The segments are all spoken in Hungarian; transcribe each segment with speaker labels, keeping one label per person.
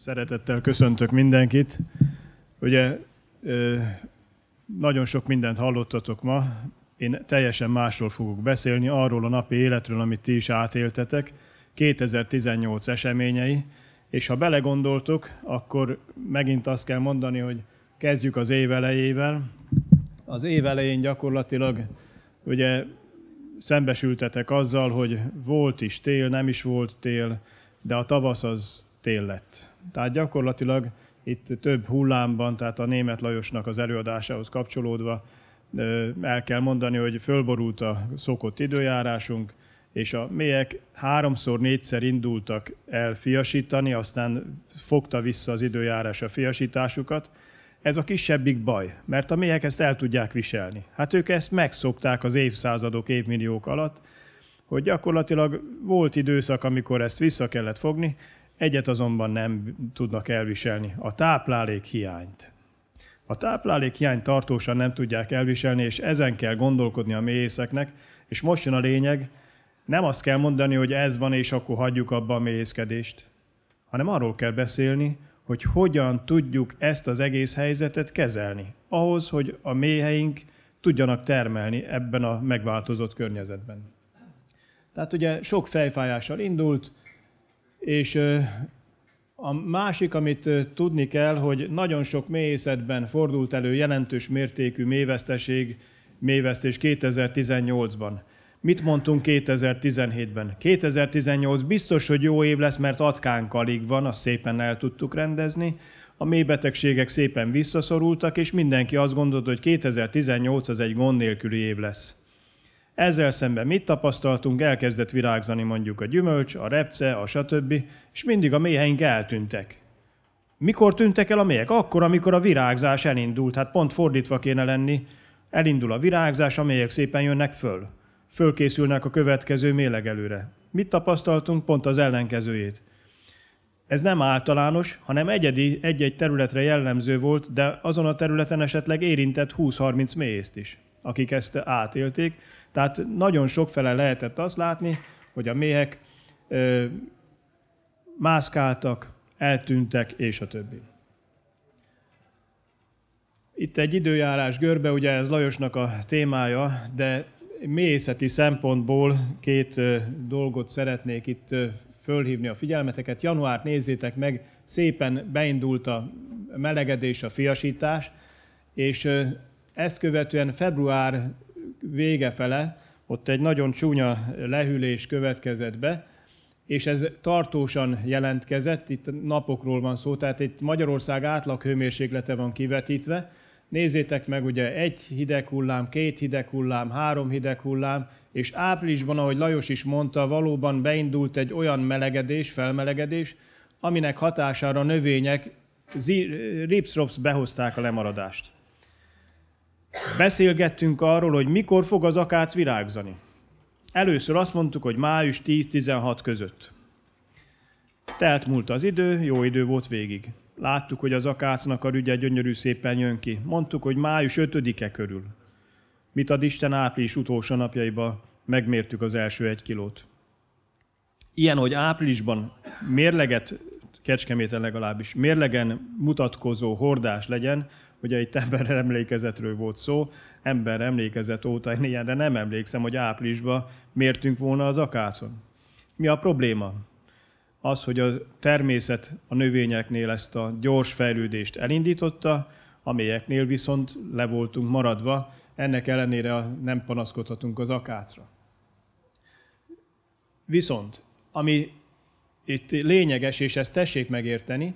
Speaker 1: Szeretettel köszöntök mindenkit. Ugye nagyon sok mindent hallottatok ma, én teljesen másról fogok beszélni, arról a napi életről, amit ti is átéltetek, 2018 eseményei, és ha belegondoltok, akkor megint azt kell mondani, hogy kezdjük az év elejével. Az év elején gyakorlatilag ugye szembesültetek azzal, hogy volt is tél, nem is volt tél, de a tavasz az tél lett. Tehát gyakorlatilag itt több hullámban, tehát a német Lajosnak az előadásához kapcsolódva el kell mondani, hogy fölborult a szokott időjárásunk, és a mélyek háromszor, négyszer indultak el fiasítani, aztán fogta vissza az időjárás a fiasításukat. Ez a kisebbik baj, mert a méhek ezt el tudják viselni. Hát ők ezt megszokták az évszázadok, évmilliók alatt, hogy gyakorlatilag volt időszak, amikor ezt vissza kellett fogni, Egyet azonban nem tudnak elviselni, a táplálék hiányt. A táplálék hiányt tartósan nem tudják elviselni, és ezen kell gondolkodni a méhészeknek, és most jön a lényeg, nem azt kell mondani, hogy ez van, és akkor hagyjuk abba a méhészkedést, hanem arról kell beszélni, hogy hogyan tudjuk ezt az egész helyzetet kezelni, ahhoz, hogy a méheink tudjanak termelni ebben a megváltozott környezetben. Tehát ugye sok fejfájással indult, és a másik, amit tudni kell, hogy nagyon sok méhészetben fordult elő jelentős mértékű méveszteség, mévesztés 2018-ban. Mit mondtunk 2017-ben? 2018 biztos, hogy jó év lesz, mert atkánk alig van, azt szépen el tudtuk rendezni. A mélybetegségek szépen visszaszorultak, és mindenki azt gondolta, hogy 2018 az egy gond nélküli év lesz. Ezzel szemben mit tapasztaltunk, elkezdett virágzani mondjuk a gyümölcs, a repce, a stb., és mindig a méheink eltűntek. Mikor tűntek el a méhek? Akkor, amikor a virágzás elindult, hát pont fordítva kéne lenni. Elindul a virágzás, a méhek szépen jönnek föl. Fölkészülnek a következő mélegelőre. Mit tapasztaltunk? Pont az ellenkezőjét. Ez nem általános, hanem egyedi, egy-egy területre jellemző volt, de azon a területen esetleg érintett 20-30 méhészt is, akik ezt átélték, tehát nagyon sokfele lehetett azt látni, hogy a méhek ö, mászkáltak, eltűntek, és a többi. Itt egy időjárás görbe, ugye ez Lajosnak a témája, de mészeti szempontból két dolgot szeretnék itt fölhívni a figyelmeteket. Januárt nézzétek meg, szépen beindult a melegedés, a fiasítás, és ezt követően február vége fele ott egy nagyon csúnya lehűlés következett be, és ez tartósan jelentkezett, itt napokról van szó, tehát itt Magyarország átlag hőmérséklete van kivetítve. Nézzétek meg, ugye egy hideg hullám, két hideg hullám, három hideg hullám, és áprilisban, ahogy Lajos is mondta, valóban beindult egy olyan melegedés, felmelegedés, aminek hatására a növények ripsrops behozták a lemaradást beszélgettünk arról, hogy mikor fog az akác virágzani. Először azt mondtuk, hogy május 10-16 között. Telt múlt az idő, jó idő volt végig. Láttuk, hogy az akácnak a rügye gyönyörű szépen jön ki. Mondtuk, hogy május 5-e körül. Mit ad Isten április utolsó napjaiba megmértük az első egy kilót. Ilyen, hogy áprilisban mérleget, Kecskeméten legalábbis, mérlegen mutatkozó hordás legyen, ugye itt ember emlékezetről volt szó, ember emlékezet óta én ilyenre nem emlékszem, hogy áprilisban mértünk volna az akácon. Mi a probléma? Az, hogy a természet a növényeknél ezt a gyors fejlődést elindította, amelyeknél viszont le voltunk maradva, ennek ellenére nem panaszkodhatunk az akácra. Viszont, ami itt lényeges, és ezt tessék megérteni,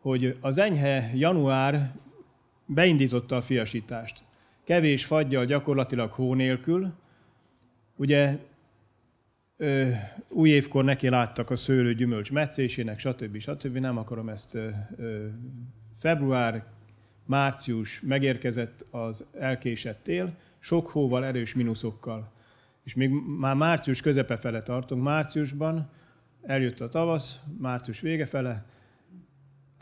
Speaker 1: hogy az enyhe január beindította a fiasítást. Kevés fagyjal, gyakorlatilag hó nélkül. Ugye ö, új évkor neki láttak a szőlő gyümölcs meccésének, stb. stb. Nem akarom ezt ö, ö, február, március megérkezett az elkésett tél, sok hóval, erős minuszokkal. És még már március közepe fele tartunk, márciusban eljött a tavasz, március vége fele,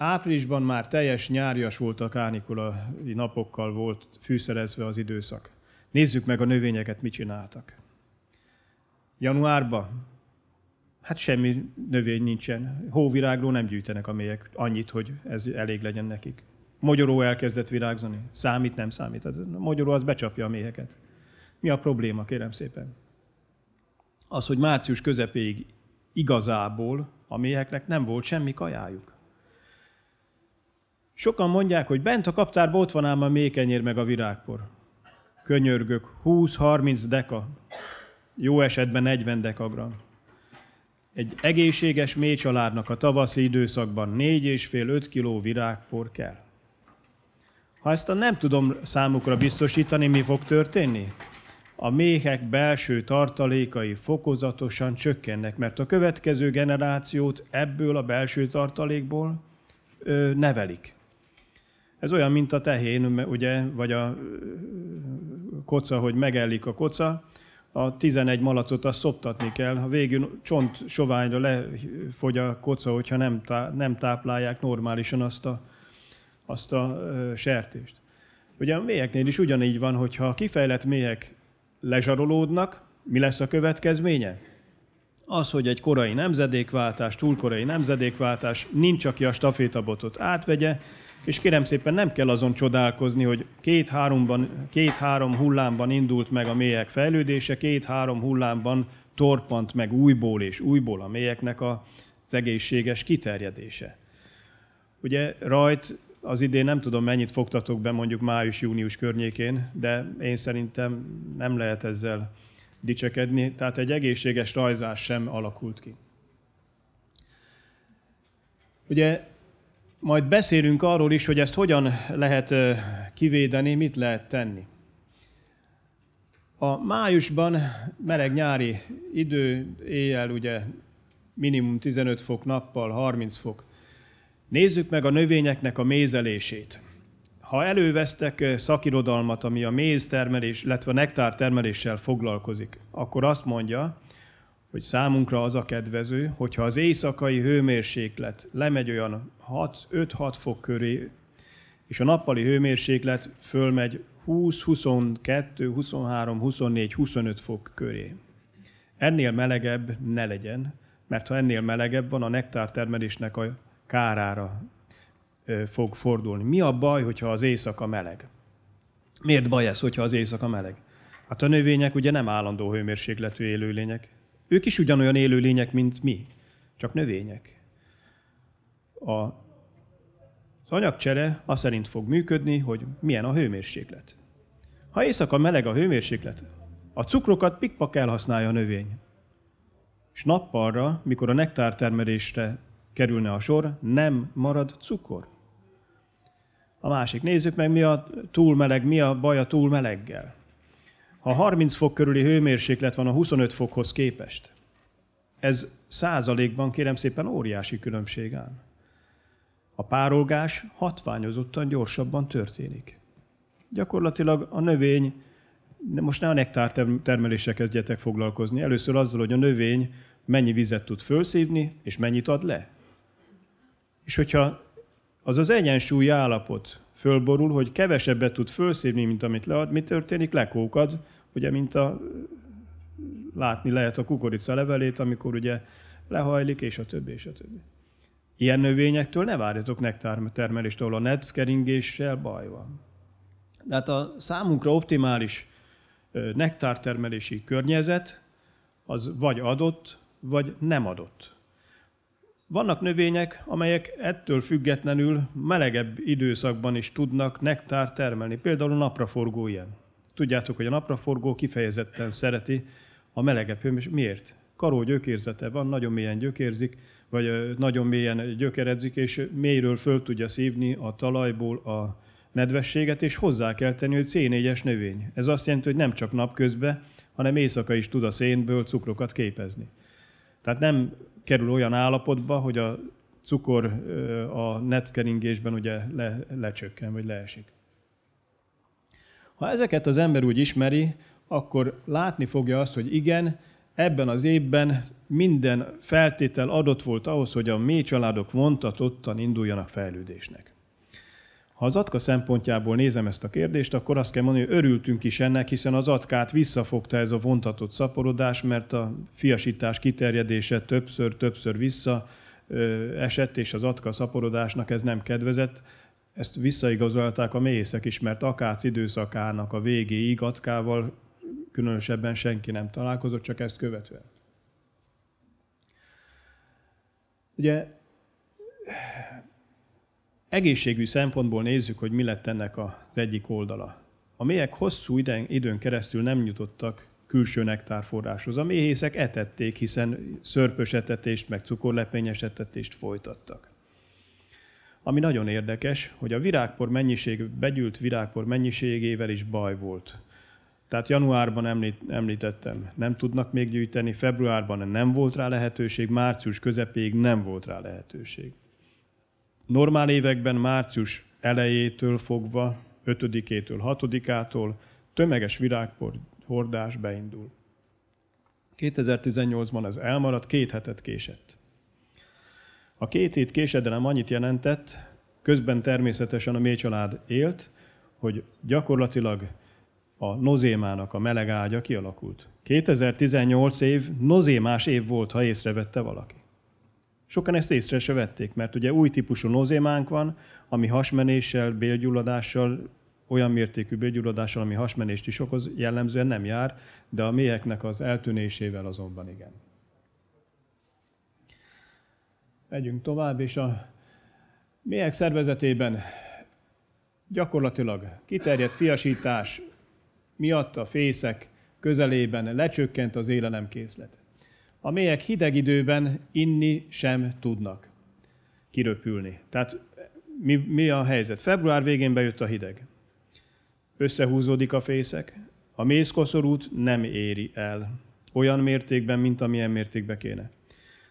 Speaker 1: Áprilisban már teljes nyárjas volt a kánikulai napokkal volt fűszerezve az időszak. Nézzük meg a növényeket, mit csináltak. Januárban hát semmi növény nincsen. Hóvirágról nem gyűjtenek a mélyek annyit, hogy ez elég legyen nekik. Magyaró elkezdett virágzani. Számít, nem számít. A magyaró az becsapja a méheket. Mi a probléma, kérem szépen? Az, hogy március közepéig igazából a méheknek nem volt semmi kajájuk. Sokan mondják, hogy bent a kaptárban ott van ám a mékenyér meg a virágpor. Könyörgök, 20-30 deka, jó esetben 40 dekagram. Egy egészséges mély családnak a tavaszi időszakban 4,5-5 kg virágpor kell. Ha ezt a nem tudom számukra biztosítani, mi fog történni? A méhek belső tartalékai fokozatosan csökkennek, mert a következő generációt ebből a belső tartalékból ö, nevelik. Ez olyan, mint a tehén, ugye, vagy a koca, hogy megellik a koca, a 11 malacot azt szoptatni kell, ha végül csont soványra lefogy a koca, hogyha nem, tá- nem táplálják normálisan azt a, azt a sertést. Ugye a mélyeknél is ugyanígy van, hogyha a kifejlett méhek lezsarolódnak, mi lesz a következménye? Az, hogy egy korai nemzedékváltás, túlkorai nemzedékváltás, nincs, aki a stafétabotot átvegye, és kérem szépen nem kell azon csodálkozni, hogy két-háromban, két-három hullámban indult meg a mélyek fejlődése, két-három hullámban torpant meg újból és újból a mélyeknek a, az egészséges kiterjedése. Ugye rajt az idén nem tudom mennyit fogtatok be mondjuk május-június környékén, de én szerintem nem lehet ezzel dicsekedni, tehát egy egészséges rajzás sem alakult ki. Ugye majd beszélünk arról is, hogy ezt hogyan lehet kivédeni, mit lehet tenni. A májusban meleg nyári idő, éjjel ugye minimum 15 fok, nappal 30 fok. Nézzük meg a növényeknek a mézelését. Ha elővesztek szakirodalmat, ami a méz termelés, illetve a nektár termeléssel foglalkozik, akkor azt mondja, hogy számunkra az a kedvező, hogyha az éjszakai hőmérséklet lemegy olyan 5-6 fok köré, és a nappali hőmérséklet fölmegy 20, 22, 23, 24, 25 fok köré. Ennél melegebb ne legyen, mert ha ennél melegebb van, a nektár termelésnek a kárára fog fordulni. Mi a baj, hogyha az éjszaka meleg? Miért baj ez, hogyha az éjszaka meleg? Hát a növények ugye nem állandó hőmérsékletű élőlények. Ők is ugyanolyan élőlények, mint mi, csak növények. A, az anyagcsere azt szerint fog működni, hogy milyen a hőmérséklet. Ha éjszaka meleg a hőmérséklet, a cukrokat pikpak elhasználja a növény. És nappalra, mikor a nektártermelésre kerülne a sor, nem marad cukor. A másik nézzük meg, mi a túlmeleg, mi a baj a túlmeleggel. Ha 30 fok körüli hőmérséklet van a 25 fokhoz képest, ez százalékban kérem szépen óriási különbség áll. A párolgás hatványozottan gyorsabban történik. Gyakorlatilag a növény, de most ne a nektár termelése kezdjetek foglalkozni, először azzal, hogy a növény mennyi vizet tud fölszívni, és mennyit ad le. És hogyha az az egyensúlyi állapot, fölborul, hogy kevesebbet tud fölszívni, mint amit lead, mi történik? Lekókad, ugye, mint a látni lehet a kukorica levelét, amikor ugye lehajlik, és a többi, és a többi. Ilyen növényektől ne várjatok nektártermelést, ahol a netkeringéssel baj van. Tehát a számunkra optimális nektártermelési környezet az vagy adott, vagy nem adott. Vannak növények, amelyek ettől függetlenül melegebb időszakban is tudnak nektár termelni, például a napraforgó ilyen. Tudjátok, hogy a napraforgó kifejezetten szereti a melegebb hőm, és miért? Karó gyökérzete van, nagyon mélyen gyökérzik, vagy nagyon mélyen gyökeredzik, és mélyről föl tudja szívni a talajból a nedvességet, és hozzá kell tenni, hogy C4-es növény. Ez azt jelenti, hogy nem csak napközben, hanem éjszaka is tud a szénből cukrokat képezni. Tehát nem kerül olyan állapotba, hogy a cukor a netkeringésben ugye le, lecsökken, vagy leesik. Ha ezeket az ember úgy ismeri, akkor látni fogja azt, hogy igen, ebben az évben minden feltétel adott volt ahhoz, hogy a mély családok vontatottan induljanak fejlődésnek. Ha az atka szempontjából nézem ezt a kérdést, akkor azt kell mondani, hogy örültünk is ennek, hiszen az atkát visszafogta ez a vontatott szaporodás, mert a fiasítás kiterjedése többször-többször vissza esett, és az atka szaporodásnak ez nem kedvezett. Ezt visszaigazolták a méhészek is, mert akác időszakának a végéig atkával különösebben senki nem találkozott, csak ezt követően. Ugye egészségű szempontból nézzük, hogy mi lett ennek az egyik oldala. A méhek hosszú időn keresztül nem jutottak külső nektárforráshoz. A méhészek etették, hiszen szörpös etetést, meg cukorlepényes etetést folytattak. Ami nagyon érdekes, hogy a virágpor mennyiség, begyűlt virágpor mennyiségével is baj volt. Tehát januárban említ, említettem, nem tudnak még gyűjteni, februárban nem volt rá lehetőség, március közepéig nem volt rá lehetőség normál években március elejétől fogva, 5-től, 6-ától tömeges virághordás beindul. 2018-ban ez elmaradt, két hetet késett. A két hét késedelem annyit jelentett, közben természetesen a mély család élt, hogy gyakorlatilag a nozémának a meleg ágya kialakult. 2018 év nozémás év volt, ha észrevette valaki. Sokan ezt észre se vették, mert ugye új típusú nozémánk van, ami hasmenéssel, bélgyulladással, olyan mértékű bélgyulladással, ami hasmenést is okoz, jellemzően nem jár, de a méheknek az eltűnésével azonban igen. Megyünk tovább, és a méhek szervezetében gyakorlatilag kiterjedt fiasítás miatt a fészek közelében lecsökkent az élelemkészlet amelyek hideg időben inni sem tudnak kiröpülni. Tehát mi, mi a helyzet? Február végén bejött a hideg. Összehúzódik a fészek, a mézkoszorút nem éri el olyan mértékben, mint amilyen mértékben kéne.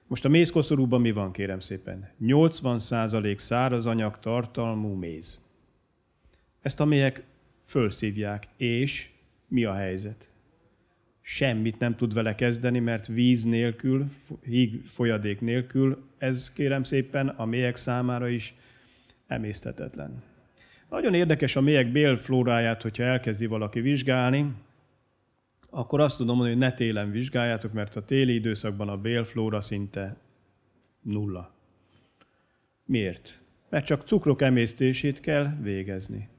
Speaker 1: Most a mézkoszorúban mi van, kérem szépen? 80% szárazanyag tartalmú méz. Ezt a méhek fölszívják, és mi a helyzet? semmit nem tud vele kezdeni, mert víz nélkül, híg folyadék nélkül, ez kérem szépen a mélyek számára is emésztetetlen. Nagyon érdekes a mélyek bélflóráját, hogyha elkezdi valaki vizsgálni, akkor azt tudom mondani, hogy ne télen vizsgáljátok, mert a téli időszakban a bélflóra szinte nulla. Miért? Mert csak cukrok emésztését kell végezni.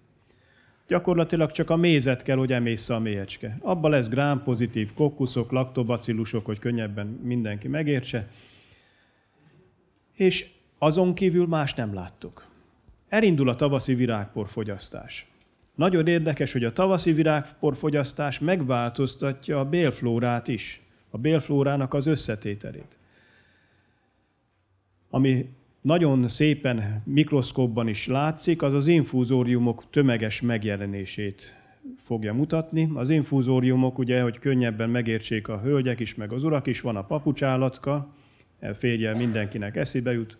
Speaker 1: Gyakorlatilag csak a mézet kell, hogy emészze a méhecske. Abba lesz grám-pozitív kokkuszok, laktobacillusok, hogy könnyebben mindenki megértse. És azon kívül más nem láttuk. Elindul a tavaszi virágporfogyasztás. Nagyon érdekes, hogy a tavaszi virágporfogyasztás megváltoztatja a bélflórát is, a bélflórának az összetételét. Ami nagyon szépen mikroszkópban is látszik, az az infúzóriumok tömeges megjelenését fogja mutatni. Az infúzóriumok, ugye, hogy könnyebben megértsék a hölgyek is, meg az urak is, van a papucsállatka, e, férjel mindenkinek eszébe jut,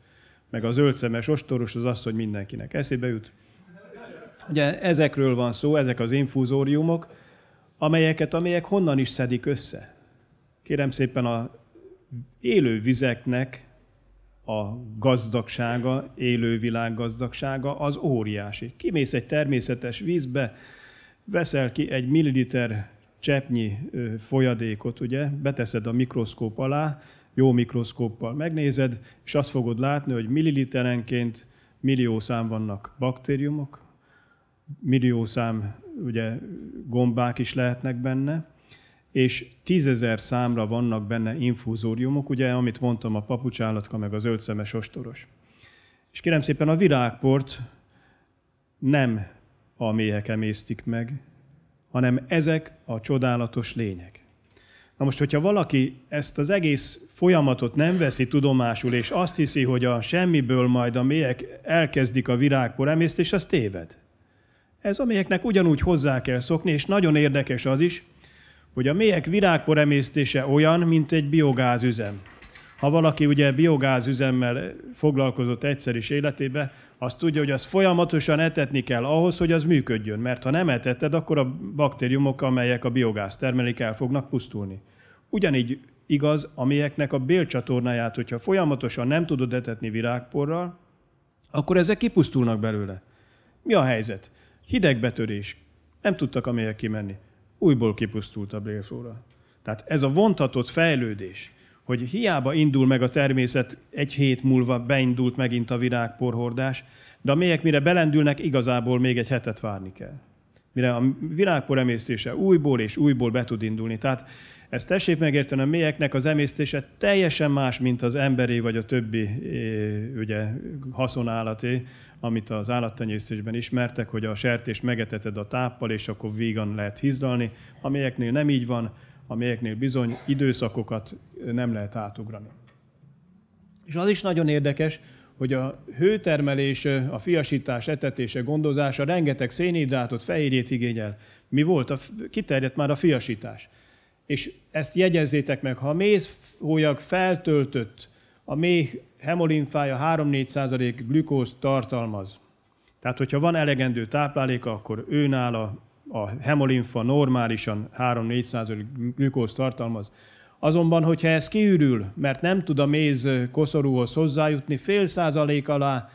Speaker 1: meg az öltszemes ostoros az az, hogy mindenkinek eszébe jut. Ugye ezekről van szó, ezek az infúzóriumok, amelyeket, amelyek honnan is szedik össze. Kérem szépen a élő vizeknek a gazdagsága, élővilág gazdagsága az óriási. Kimész egy természetes vízbe, veszel ki egy milliliter cseppnyi folyadékot, ugye, beteszed a mikroszkóp alá, jó mikroszkóppal megnézed, és azt fogod látni, hogy milliliterenként millió szám vannak baktériumok, millió szám ugye, gombák is lehetnek benne, és tízezer számra vannak benne infúzóriumok, ugye, amit mondtam, a papucsállatka meg az öltszemes ostoros. És kérem szépen a virágport nem a méhek emésztik meg, hanem ezek a csodálatos lények. Na most, hogyha valaki ezt az egész folyamatot nem veszi tudomásul, és azt hiszi, hogy a semmiből majd a méhek elkezdik a virágpor emésztés az téved. Ez a méheknek ugyanúgy hozzá kell szokni, és nagyon érdekes az is, hogy a méhek virágpor emésztése olyan, mint egy biogázüzem. Ha valaki ugye biogázüzemmel foglalkozott egyszer is életébe, azt tudja, hogy az folyamatosan etetni kell ahhoz, hogy az működjön, mert ha nem eteted, akkor a baktériumok, amelyek a biogáz termelik, el fognak pusztulni. Ugyanígy igaz, amelyeknek a bélcsatornáját, hogyha folyamatosan nem tudod etetni virágporral, akkor ezek kipusztulnak belőle. Mi a helyzet? Hidegbetörés. Nem tudtak amelyek kimenni újból kipusztult a bélflóra. Tehát ez a vontatott fejlődés, hogy hiába indul meg a természet, egy hét múlva beindult megint a virágporhordás, de a mélyek mire belendülnek, igazából még egy hetet várni kell. Mire a virágpor emésztése újból és újból be tud indulni. Tehát ezt tessék megérteni, a mélyeknek az emésztése teljesen más, mint az emberi vagy a többi ugye, haszonállaté amit az állattenyésztésben ismertek, hogy a sertés megeteted a táppal, és akkor vígan lehet hízdalni, amelyeknél nem így van, amelyeknél bizony időszakokat nem lehet átugrani. És az is nagyon érdekes, hogy a hőtermelés, a fiasítás, etetése, gondozása rengeteg szénhidrátot, fehérjét igényel. Mi volt? A, kiterjedt már a fiasítás. És ezt jegyezzétek meg, ha mézhólyag feltöltött a méh hemolinfája 3-4 százalék glükózt tartalmaz. Tehát, hogyha van elegendő tápláléka, akkor őnála a hemolinfa normálisan 3-4 százalék glükózt tartalmaz. Azonban, hogyha ez kiürül, mert nem tud a méz koszorúhoz hozzájutni, fél százalék alá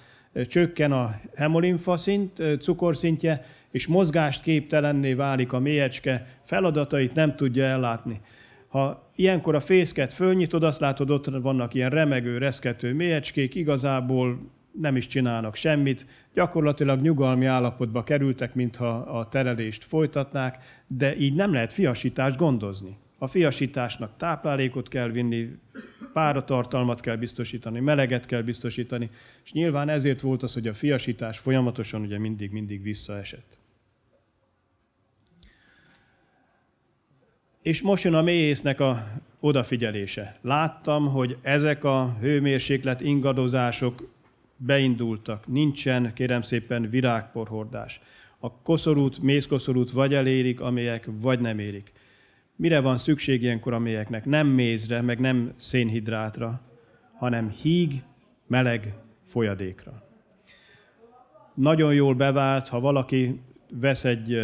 Speaker 1: csökken a hemolinfa szint, cukorszintje, és mozgást képtelenné válik a méhecske, feladatait nem tudja ellátni. Ha ilyenkor a fészket fölnyitod, azt látod, ott vannak ilyen remegő, reszkető mélyecskék, igazából nem is csinálnak semmit, gyakorlatilag nyugalmi állapotba kerültek, mintha a terelést folytatnák, de így nem lehet fiasítást gondozni. A fiasításnak táplálékot kell vinni, páratartalmat kell biztosítani, meleget kell biztosítani, és nyilván ezért volt az, hogy a fiasítás folyamatosan ugye mindig-mindig visszaesett. És most jön a méhésznek a odafigyelése. Láttam, hogy ezek a hőmérséklet ingadozások beindultak. Nincsen, kérem szépen, virágporhordás. A koszorút, mézkoszorút vagy elérik, amelyek vagy nem érik. Mire van szükség ilyenkor a méheknek? Nem mézre, meg nem szénhidrátra, hanem híg, meleg folyadékra. Nagyon jól bevált, ha valaki vesz egy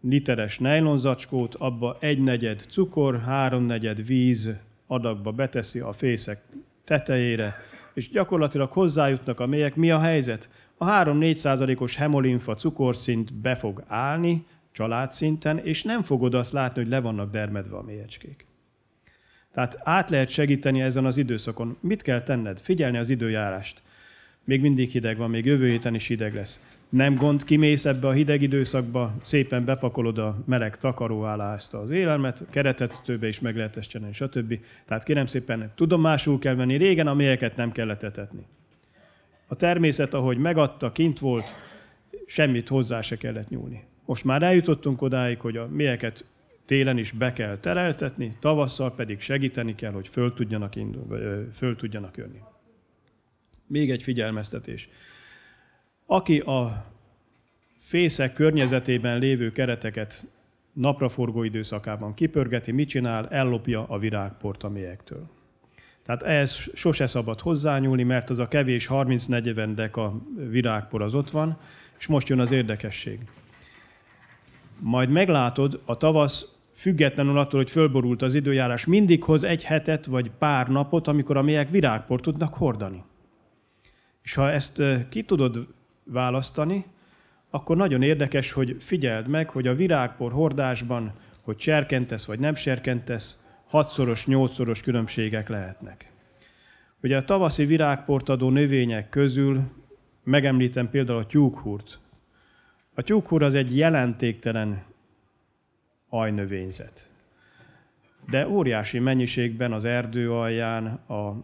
Speaker 1: literes nejlonzacskót, abba egynegyed cukor, háromnegyed víz adagba beteszi a fészek tetejére, és gyakorlatilag hozzájutnak a mélyek. Mi a helyzet? A 3-4 százalékos hemolinfa cukorszint be fog állni családszinten, és nem fogod azt látni, hogy le vannak dermedve a mélyecskék. Tehát át lehet segíteni ezen az időszakon. Mit kell tenned? Figyelni az időjárást még mindig hideg van, még jövő héten is hideg lesz. Nem gond, kimész ebbe a hideg időszakba, szépen bepakolod a meleg takaró alá ezt az élelmet, keretet többe is meg lehet ezt csinálni, stb. Tehát kérem szépen, tudomásul kell venni régen, amelyeket nem kellett etetni. A természet, ahogy megadta, kint volt, semmit hozzá se kellett nyúlni. Most már eljutottunk odáig, hogy a mélyeket télen is be kell tereltetni, tavasszal pedig segíteni kell, hogy föl tudjanak, indul, föl tudjanak jönni. Még egy figyelmeztetés. Aki a fészek környezetében lévő kereteket napraforgó időszakában kipörgeti, mit csinál? Ellopja a virágport a mélyektől. Tehát ehhez sose szabad hozzányúlni, mert az a kevés 30-40 deka virágpor az ott van, és most jön az érdekesség. Majd meglátod, a tavasz függetlenül attól, hogy fölborult az időjárás, mindig hoz egy hetet vagy pár napot, amikor a mélyek virágport tudnak hordani. És ha ezt ki tudod választani, akkor nagyon érdekes, hogy figyeld meg, hogy a virágpor hordásban, hogy serkentesz vagy nem serkentesz, hatszoros, nyolcszoros különbségek lehetnek. Ugye a tavaszi virágport adó növények közül megemlítem például a tyúkhúrt. A tyúkhúr az egy jelentéktelen ajnövényzet. De óriási mennyiségben az erdő alján, a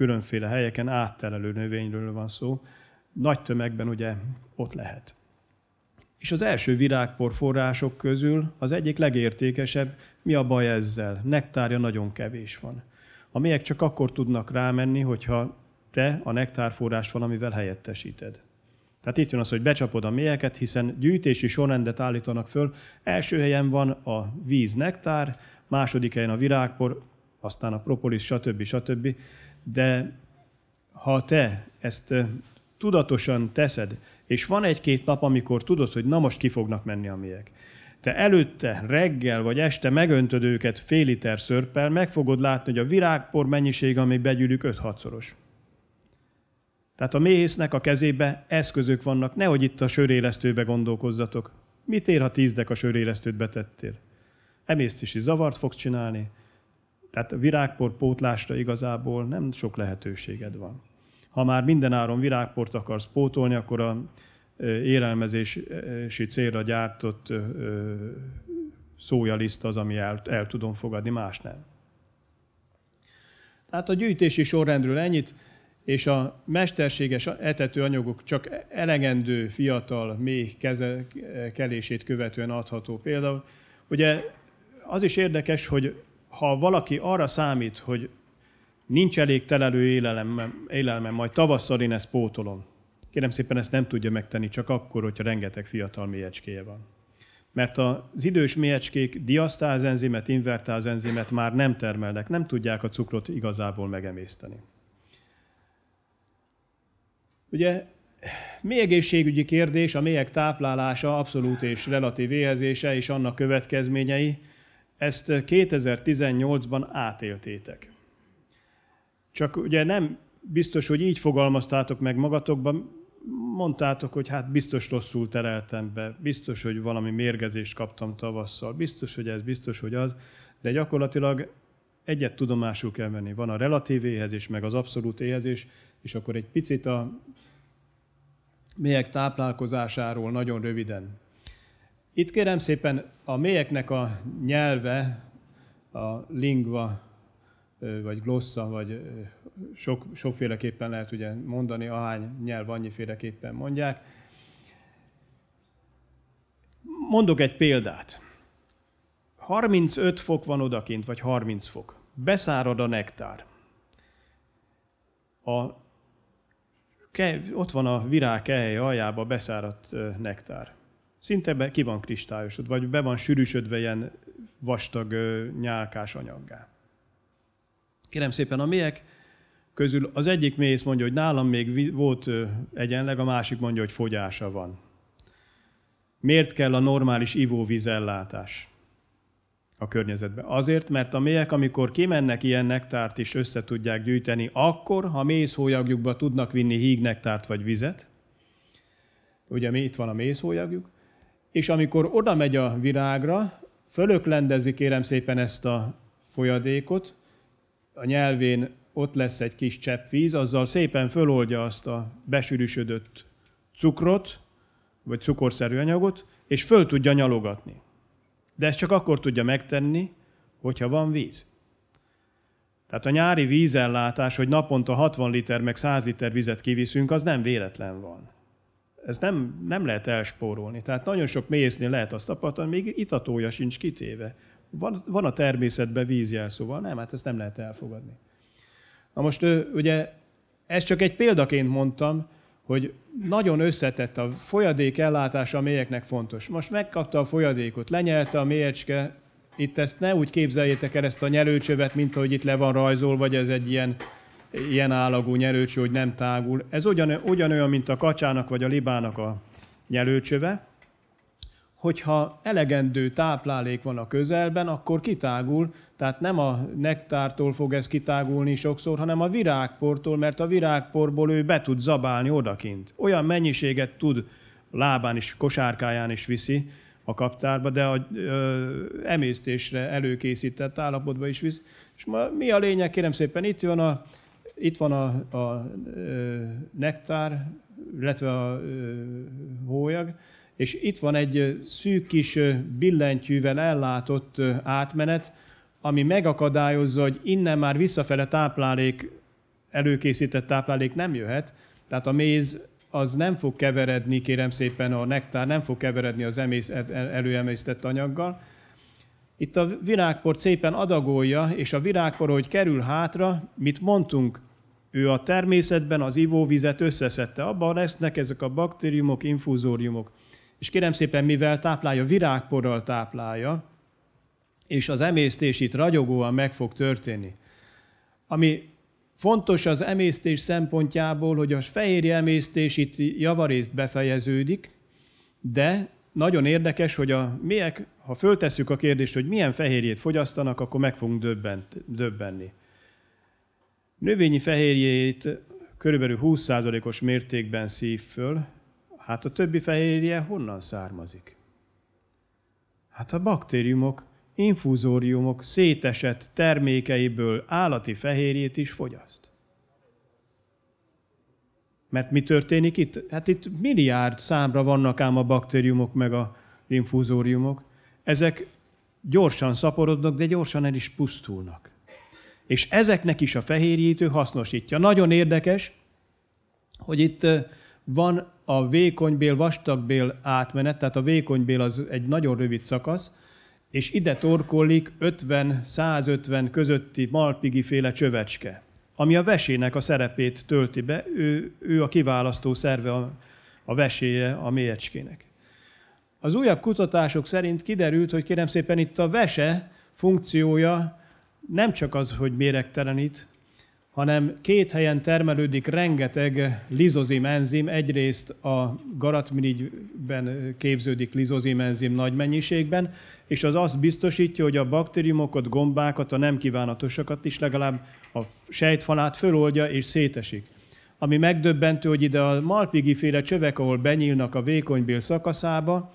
Speaker 1: különféle helyeken áttelelő növényről van szó, nagy tömegben ugye ott lehet. És az első virágpor források közül az egyik legértékesebb, mi a baj ezzel? Nektárja nagyon kevés van. A méhek csak akkor tudnak rámenni, hogyha te a nektárforrás valamivel helyettesíted. Tehát itt jön az, hogy becsapod a mélyeket, hiszen gyűjtési sorrendet állítanak föl. Első helyen van a víz nektár, második helyen a virágpor, aztán a propolis, stb. stb de ha te ezt tudatosan teszed, és van egy-két nap, amikor tudod, hogy na most ki fognak menni a miek. Te előtte, reggel vagy este megöntöd őket fél liter szörppel, meg fogod látni, hogy a virágpor mennyiség, ami begyűlik 5-6-szoros. Tehát a méhésznek a kezébe eszközök vannak, nehogy itt a sörélesztőbe gondolkozzatok. Mit ér, ha tízdek a sörélesztőt betettél? Emésztési zavart fogsz csinálni, tehát a virágpor pótlásra igazából nem sok lehetőséged van. Ha már mindenáron virágport akarsz pótolni, akkor a élelmezési célra gyártott szójaliszt az, ami el, el tudom fogadni, más nem. Tehát a gyűjtési sorrendről ennyit, és a mesterséges etetőanyagok csak elegendő fiatal méh kelését követően adható. Például ugye az is érdekes, hogy ha valaki arra számít, hogy nincs elég telelő élelmem, élelmem majd tavasszal én ezt pótolom. Kérem szépen ezt nem tudja megtenni csak akkor, hogyha rengeteg fiatal mélyecskéje van. Mert az idős mélyecskék diasztázenzimet, invertázenzimet már nem termelnek, nem tudják a cukrot igazából megemészteni. Ugye mély egészségügyi kérdés, a mélyek táplálása, abszolút és relatív éhezése és annak következményei – ezt 2018-ban eh, átéltétek. Csak ugye nem biztos, hogy így fogalmaztátok meg magatokban, mondtátok, hogy hát biztos rosszul tereltem be, biztos, hogy valami mérgezést kaptam tavasszal, biztos, hogy ez, biztos, hogy az, de gyakorlatilag egyet tudomásul kell venni. Van a relatív éhezés, meg az abszolút éhezés, és akkor egy picit a mélyek táplálkozásáról nagyon röviden. Itt kérem szépen a mélyeknek a nyelve, a lingva, vagy glossza, vagy sok, sokféleképpen lehet ugye mondani, ahány nyelv annyiféleképpen mondják. Mondok egy példát. 35 fok van odakint, vagy 30 fok. Beszárad a nektár. A, ott van a virág elhely aljába beszáradt nektár szinte be, ki van kristályosod, vagy be van sűrűsödve ilyen vastag nyálkás anyaggá. Kérem szépen, a mélyek közül az egyik méz mondja, hogy nálam még volt egyenleg, a másik mondja, hogy fogyása van. Miért kell a normális ellátás a környezetbe? Azért, mert a mélyek, amikor kimennek ilyen nektárt is össze tudják gyűjteni, akkor, ha mézhólyagjukba tudnak vinni híg nektárt vagy vizet, ugye mi itt van a mézhólyagjuk, és amikor oda megy a virágra, fölöklendezi kérem szépen ezt a folyadékot, a nyelvén ott lesz egy kis csepp víz, azzal szépen föloldja azt a besűrűsödött cukrot, vagy cukorszerű anyagot, és föl tudja nyalogatni. De ezt csak akkor tudja megtenni, hogyha van víz. Tehát a nyári vízellátás, hogy naponta 60 liter meg 100 liter vizet kiviszünk, az nem véletlen van ez nem, nem lehet elspórolni. Tehát nagyon sok méhésznél lehet azt tapasztalni, még itatója sincs kitéve. Van, van a természetben szóval nem, hát ezt nem lehet elfogadni. Na most ugye ezt csak egy példaként mondtam, hogy nagyon összetett a folyadék ellátása a mélyeknek fontos. Most megkapta a folyadékot, lenyelte a mélyecske, itt ezt ne úgy képzeljétek el ezt a nyelőcsövet, mint ahogy itt le van rajzol, vagy ez egy ilyen ilyen állagú nyelőcső, hogy nem tágul. Ez ugyan, ugyanolyan, mint a kacsának vagy a libának a nyelőcsöve. Hogyha elegendő táplálék van a közelben, akkor kitágul, tehát nem a nektártól fog ez kitágulni sokszor, hanem a virágportól, mert a virágporból ő be tud zabálni odakint. Olyan mennyiséget tud lábán is, kosárkáján is viszi a kaptárba, de a ö, emésztésre előkészített állapotba is visz. És ma, mi a lényeg, kérem szépen, itt van a itt van a, a ö, nektár, illetve a ö, hólyag, és itt van egy szűk kis billentyűvel ellátott átmenet, ami megakadályozza, hogy innen már visszafele táplálék, előkészített táplálék nem jöhet, tehát a méz az nem fog keveredni, kérem szépen, a nektár nem fog keveredni az e, e, előemésztett anyaggal. Itt a virágport szépen adagolja, és a virágpor, hogy kerül hátra, mit mondtunk, ő a természetben az ivóvizet összeszedte, abban lesznek ezek a baktériumok, infúzóriumok. És kérem szépen, mivel táplálja, virágporral táplálja, és az emésztés itt ragyogóan meg fog történni. Ami fontos az emésztés szempontjából, hogy a fehérje emésztés itt javarészt befejeződik, de nagyon érdekes, hogy a miek, ha föltesszük a kérdést, hogy milyen fehérjét fogyasztanak, akkor meg fogunk döbbent, döbbenni. Növényi fehérjét körülbelül 20%-os mértékben szív föl, hát a többi fehérje honnan származik? Hát a baktériumok, infúzóriumok szétesett termékeiből állati fehérjét is fogyaszt. Mert mi történik itt? Hát itt milliárd számra vannak ám a baktériumok meg a infúzóriumok. Ezek gyorsan szaporodnak, de gyorsan el is pusztulnak. És ezeknek is a fehérjítő hasznosítja. Nagyon érdekes, hogy itt van a vékonybél, vastagbél átmenet, tehát a vékonybél az egy nagyon rövid szakasz, és ide torkollik 50-150 közötti malpigi féle csövecske, ami a vesének a szerepét tölti be, ő, ő a kiválasztó szerve, a, a veséje a mélyecskének. Az újabb kutatások szerint kiderült, hogy kérem szépen itt a vese funkciója nem csak az, hogy méregtelenít, hanem két helyen termelődik rengeteg lizozim enzim, egyrészt a garatmirigyben képződik lizozim enzim nagy mennyiségben, és az azt biztosítja, hogy a baktériumokat, gombákat, a nem kívánatosakat is legalább a sejtfalát föloldja és szétesik. Ami megdöbbentő, hogy ide a malpigi féle csövek, ahol benyílnak a vékonybél szakaszába,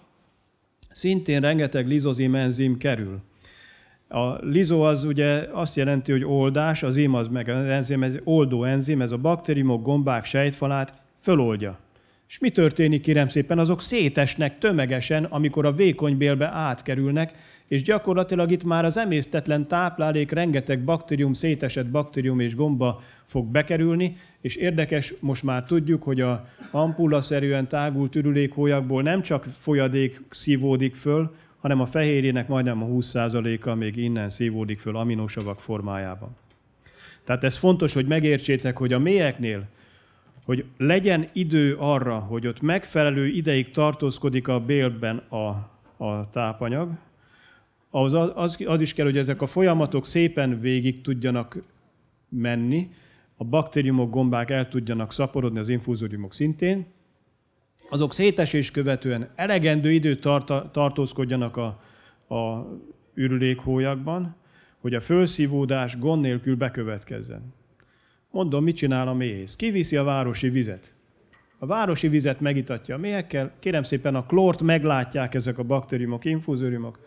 Speaker 1: szintén rengeteg lizozim enzim kerül. A lizo az ugye azt jelenti, hogy oldás, az im az meg az enzim, ez oldó enzim, ez a baktériumok, gombák, sejtfalát föloldja. És mi történik, kérem szépen, azok szétesnek tömegesen, amikor a vékony bélbe átkerülnek, és gyakorlatilag itt már az emésztetlen táplálék rengeteg baktérium, szétesett baktérium és gomba fog bekerülni, és érdekes, most már tudjuk, hogy a szerűen tágult ürülékholyakból nem csak folyadék szívódik föl, hanem a fehérjének majdnem a 20%-a még innen szívódik föl aminosavak formájában. Tehát ez fontos, hogy megértsétek, hogy a mélyeknél, hogy legyen idő arra, hogy ott megfelelő ideig tartózkodik a bélben a, a tápanyag, az, az, az is kell, hogy ezek a folyamatok szépen végig tudjanak menni, a baktériumok, gombák el tudjanak szaporodni, az infúzóriumok szintén, azok szétesés követően elegendő időt tartózkodjanak a, a ürülékhólyakban, hogy a fölszívódás gond nélkül bekövetkezzen. Mondom, mit csinál a méhész? Kiviszi a városi vizet. A városi vizet megitatja a méhekkel, kérem szépen a klort meglátják ezek a baktériumok, infúzőriumok,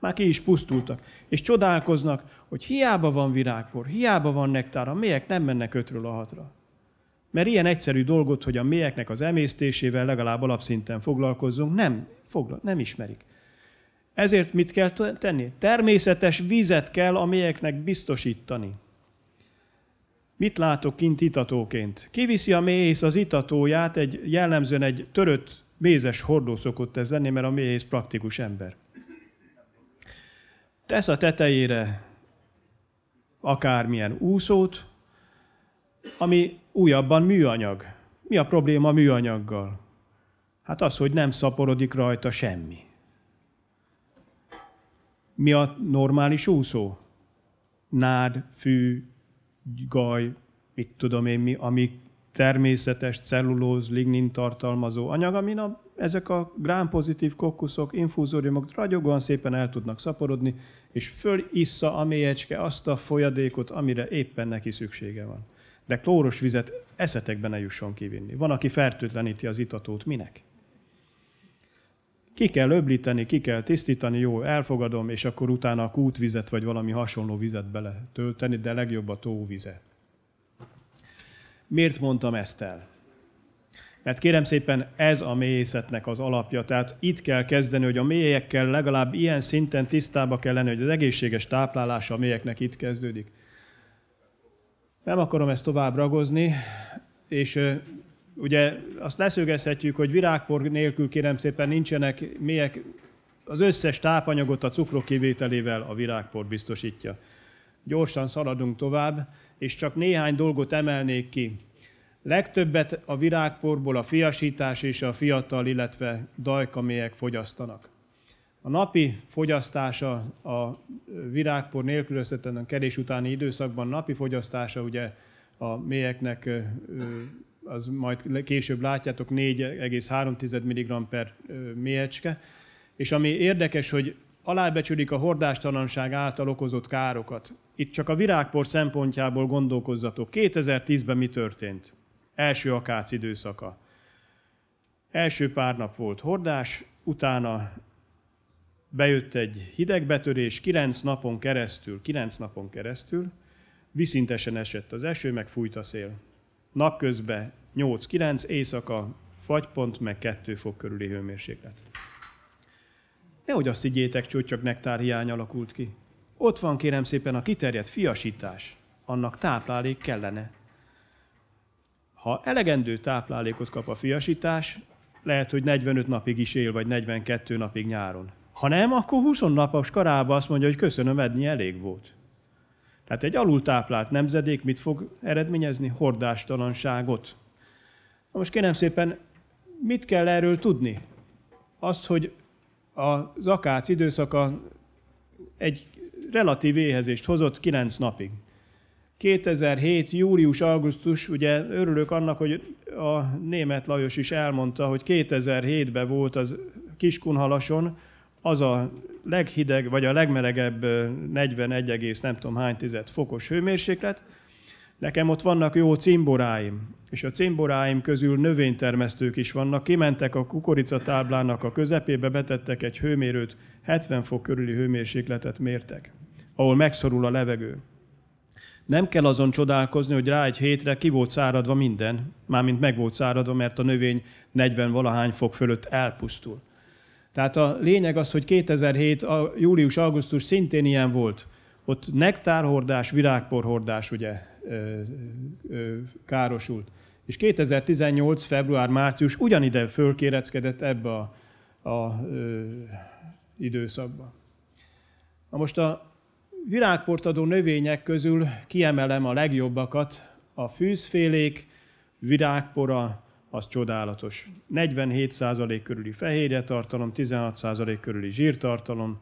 Speaker 1: már ki is pusztultak, és csodálkoznak, hogy hiába van virágpor, hiába van nektár, a méhek nem mennek ötről a hatra. Mert ilyen egyszerű dolgot, hogy a mélyeknek az emésztésével legalább alapszinten foglalkozzunk, nem, foglal, nem ismerik. Ezért mit kell tenni? Természetes vizet kell a mélyeknek biztosítani. Mit látok kint itatóként? Kiviszi a méhész az itatóját, egy, jellemzően egy törött mézes hordó szokott ez lenni, mert a méhész praktikus ember. Tesz a tetejére akármilyen úszót, ami újabban műanyag. Mi a probléma a műanyaggal? Hát az, hogy nem szaporodik rajta semmi. Mi a normális úszó? Nád, fű, gaj, mit tudom én mi, ami természetes cellulóz, lignin tartalmazó anyag, amin a, ezek a grámpozitív kokkuszok, infúzóriumok ragyogóan szépen el tudnak szaporodni, és issza a mélyecske azt a folyadékot, amire éppen neki szüksége van de klóros vizet eszetekben ne jusson kivinni. Van, aki fertőtleníti az itatót, minek? Ki kell öblíteni, ki kell tisztítani, jó, elfogadom, és akkor utána a kútvizet vagy valami hasonló vizet bele tölteni, de legjobb a tóvize. Miért mondtam ezt el? Mert kérem szépen ez a mélyészetnek az alapja. Tehát itt kell kezdeni, hogy a mélyekkel legalább ilyen szinten tisztába kell lenni, hogy az egészséges táplálása a mélyeknek itt kezdődik. Nem akarom ezt tovább ragozni, és ugye azt leszögezhetjük, hogy virágpor nélkül kérem szépen nincsenek mélyek, az összes tápanyagot a cukrok kivételével a virágpor biztosítja. Gyorsan szaladunk tovább, és csak néhány dolgot emelnék ki. Legtöbbet a virágporból a fiasítás és a fiatal, illetve dajkamélyek fogyasztanak. A napi fogyasztása a virágpor nélkülözhetetlen a kerés utáni időszakban napi fogyasztása ugye a mélyeknek az majd később látjátok 4,3 mg per mélyecske. És ami érdekes, hogy alábecsülik a hordástalanság által okozott károkat. Itt csak a virágpor szempontjából gondolkozzatok. 2010-ben mi történt? Első akác időszaka. Első pár nap volt hordás, utána bejött egy hidegbetörés, kilenc napon keresztül, kilenc napon keresztül, viszintesen esett az eső, meg fújt a szél. Napközben 8-9, éjszaka fagypont, meg 2 fok körüli hőmérséklet. Nehogy azt higgyétek, hogy csak hiány alakult ki. Ott van kérem szépen a kiterjedt fiasítás. Annak táplálék kellene. Ha elegendő táplálékot kap a fiasítás, lehet, hogy 45 napig is él, vagy 42 napig nyáron. Ha nem, akkor 20 napos karába azt mondja, hogy köszönöm, edni elég volt. Tehát egy alultáplált nemzedék mit fog eredményezni? Hordástalanságot. Na most kérem szépen, mit kell erről tudni? Azt, hogy az akác időszaka egy relatív éhezést hozott 9 napig. 2007. július-augusztus, ugye örülök annak, hogy a német Lajos is elmondta, hogy 2007-ben volt az Kiskunhalason, az a leghideg, vagy a legmelegebb 41, nem tudom hány tized fokos hőmérséklet, Nekem ott vannak jó cimboráim, és a cimboráim közül növénytermesztők is vannak. Kimentek a kukoricatáblának a közepébe, betettek egy hőmérőt, 70 fok körüli hőmérsékletet mértek, ahol megszorul a levegő. Nem kell azon csodálkozni, hogy rá egy hétre ki volt száradva minden, mármint meg volt száradva, mert a növény 40 valahány fok fölött elpusztul. Tehát a lényeg az, hogy 2007. A július-augusztus szintén ilyen volt. Ott nektárhordás, virágporhordás ugye ö, ö, károsult. És 2018. február-március ugyanide fölkéreckedett ebbe a, a ö, időszakba. Na most a virágportadó növények közül kiemelem a legjobbakat, a fűzfélék, virágpora, az csodálatos. 47% körüli fehérje tartalom, 16% körüli zsírtartalom,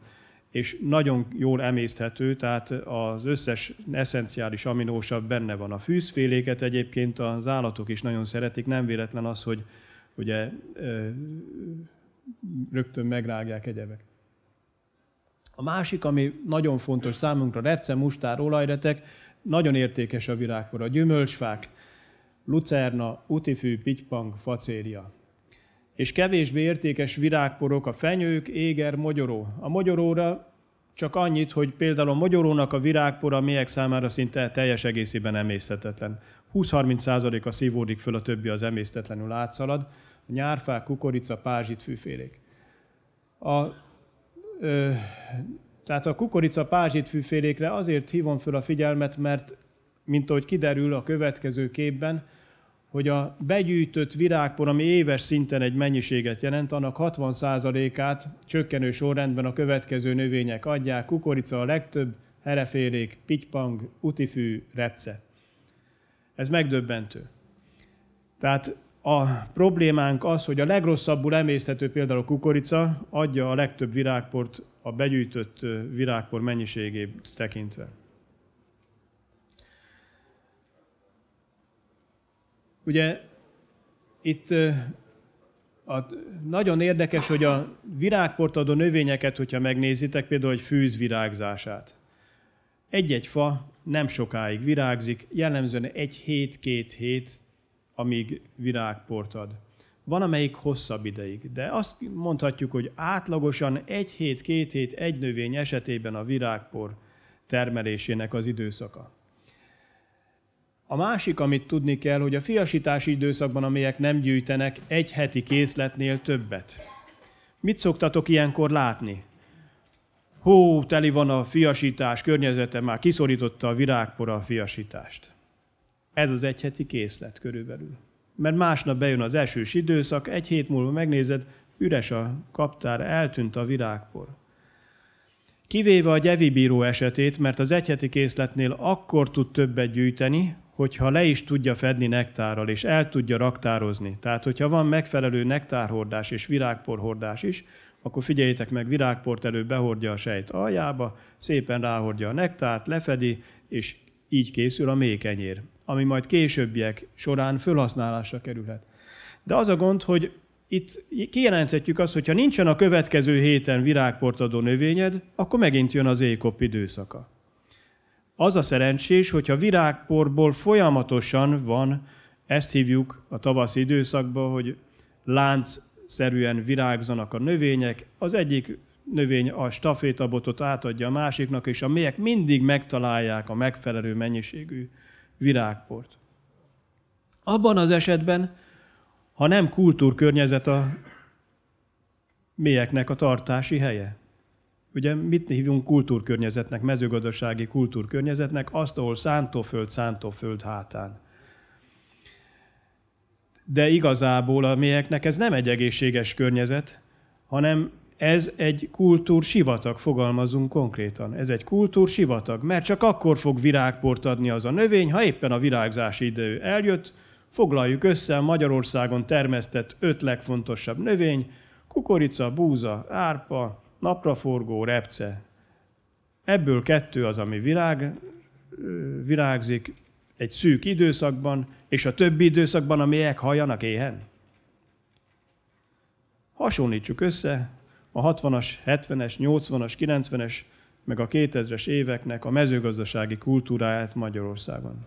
Speaker 1: és nagyon jól emészthető, tehát az összes eszenciális aminósabb benne van. A fűzféléket egyébként az állatok is nagyon szeretik, nem véletlen az, hogy ugye rögtön megrágják egyebek. A másik, ami nagyon fontos számunkra, repce, mustár, olajretek, nagyon értékes a virágkor. A gyümölcsfák, lucerna, utifű, pitypang, facélia. És kevésbé értékes virágporok a fenyők, éger, mogyoró. A mogyoróra csak annyit, hogy például a mogyorónak a virágpora a méhek számára szinte teljes egészében emészhetetlen. 20-30%-a szívódik föl, a többi az emésztetlenül átszalad. A nyárfák, kukorica, pázsit, fűfélék. A, ö, tehát a kukorica, pázsit, fűfélékre azért hívom föl a figyelmet, mert mint ahogy kiderül a következő képben, hogy a begyűjtött virágpor, ami éves szinten egy mennyiséget jelent, annak 60%-át csökkenő sorrendben a következő növények adják, kukorica a legtöbb, herefélék, pitypang, utifű, repce. Ez megdöbbentő. Tehát a problémánk az, hogy a legrosszabbul emészthető például a kukorica adja a legtöbb virágport a begyűjtött virágpor mennyiségét tekintve. Ugye itt a, nagyon érdekes, hogy a virágportadó növényeket, hogyha megnézitek, például egy fűz virágzását. Egy-egy fa nem sokáig virágzik, jellemzően egy hét-két hét, amíg virágport ad. Van, amelyik hosszabb ideig, de azt mondhatjuk, hogy átlagosan egy hét, két hét, egy növény esetében a virágpor termelésének az időszaka. A másik, amit tudni kell, hogy a fiasítási időszakban a méhek nem gyűjtenek egy heti készletnél többet. Mit szoktatok ilyenkor látni? Hú, teli van a fiasítás, környezete már kiszorította a virágpora a fiasítást. Ez az egy heti készlet körülbelül. Mert másnap bejön az esős időszak, egy hét múlva megnézed, üres a kaptár, eltűnt a virágpor. Kivéve a gyevibíró esetét, mert az egyheti készletnél akkor tud többet gyűjteni, hogyha le is tudja fedni nektárral, és el tudja raktározni, tehát hogyha van megfelelő nektárhordás és virágporhordás is, akkor figyeljétek meg, virágport előbb behordja a sejt aljába, szépen ráhordja a nektárt, lefedi, és így készül a mékenyér, ami majd későbbiek során fölhasználásra kerülhet. De az a gond, hogy itt kijelenthetjük azt, hogy ha nincsen a következő héten virágportadó növényed, akkor megint jön az ékop időszaka az a szerencsés, hogyha virágporból folyamatosan van, ezt hívjuk a tavaszi időszakban, hogy láncszerűen virágzanak a növények, az egyik növény a stafétabotot átadja a másiknak, és a mélyek mindig megtalálják a megfelelő mennyiségű virágport. Abban az esetben, ha nem kultúrkörnyezet a mélyeknek a tartási helye. Ugye mit hívunk kultúrkörnyezetnek, mezőgazdasági kultúrkörnyezetnek? Azt, ahol szántóföld, szántóföld hátán. De igazából a méheknek ez nem egy egészséges környezet, hanem ez egy kultúr sivatag, fogalmazunk konkrétan. Ez egy kultúr sivatag, mert csak akkor fog virágport adni az a növény, ha éppen a virágzási idő eljött, foglaljuk össze a Magyarországon termesztett öt legfontosabb növény, kukorica, búza, árpa, napraforgó repce. Ebből kettő az, ami virág, virágzik egy szűk időszakban, és a többi időszakban a méhek halljanak éhen. Hasonlítsuk össze a 60-as, 70-es, 80-as, 90-es, meg a 2000-es éveknek a mezőgazdasági kultúráját Magyarországon.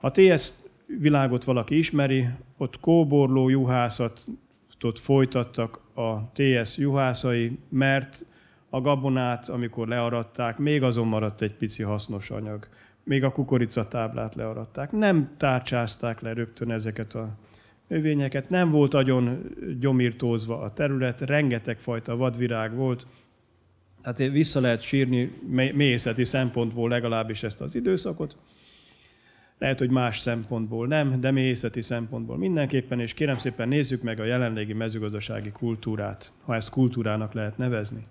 Speaker 1: Ha TS világot valaki ismeri, ott kóborló juhászatot folytattak a TS juhászai, mert a gabonát, amikor learadták, még azon maradt egy pici hasznos anyag. Még a kukoricatáblát learadták. Nem tárcsázták le rögtön ezeket a növényeket. Nem volt agyon gyomírtózva a terület, rengeteg fajta vadvirág volt. Hát vissza lehet sírni mélyészeti szempontból legalábbis ezt az időszakot. Lehet, hogy más szempontból nem, de mélyészeti szempontból mindenképpen, és kérem szépen nézzük meg a jelenlegi mezőgazdasági kultúrát, ha ezt kultúrának lehet nevezni.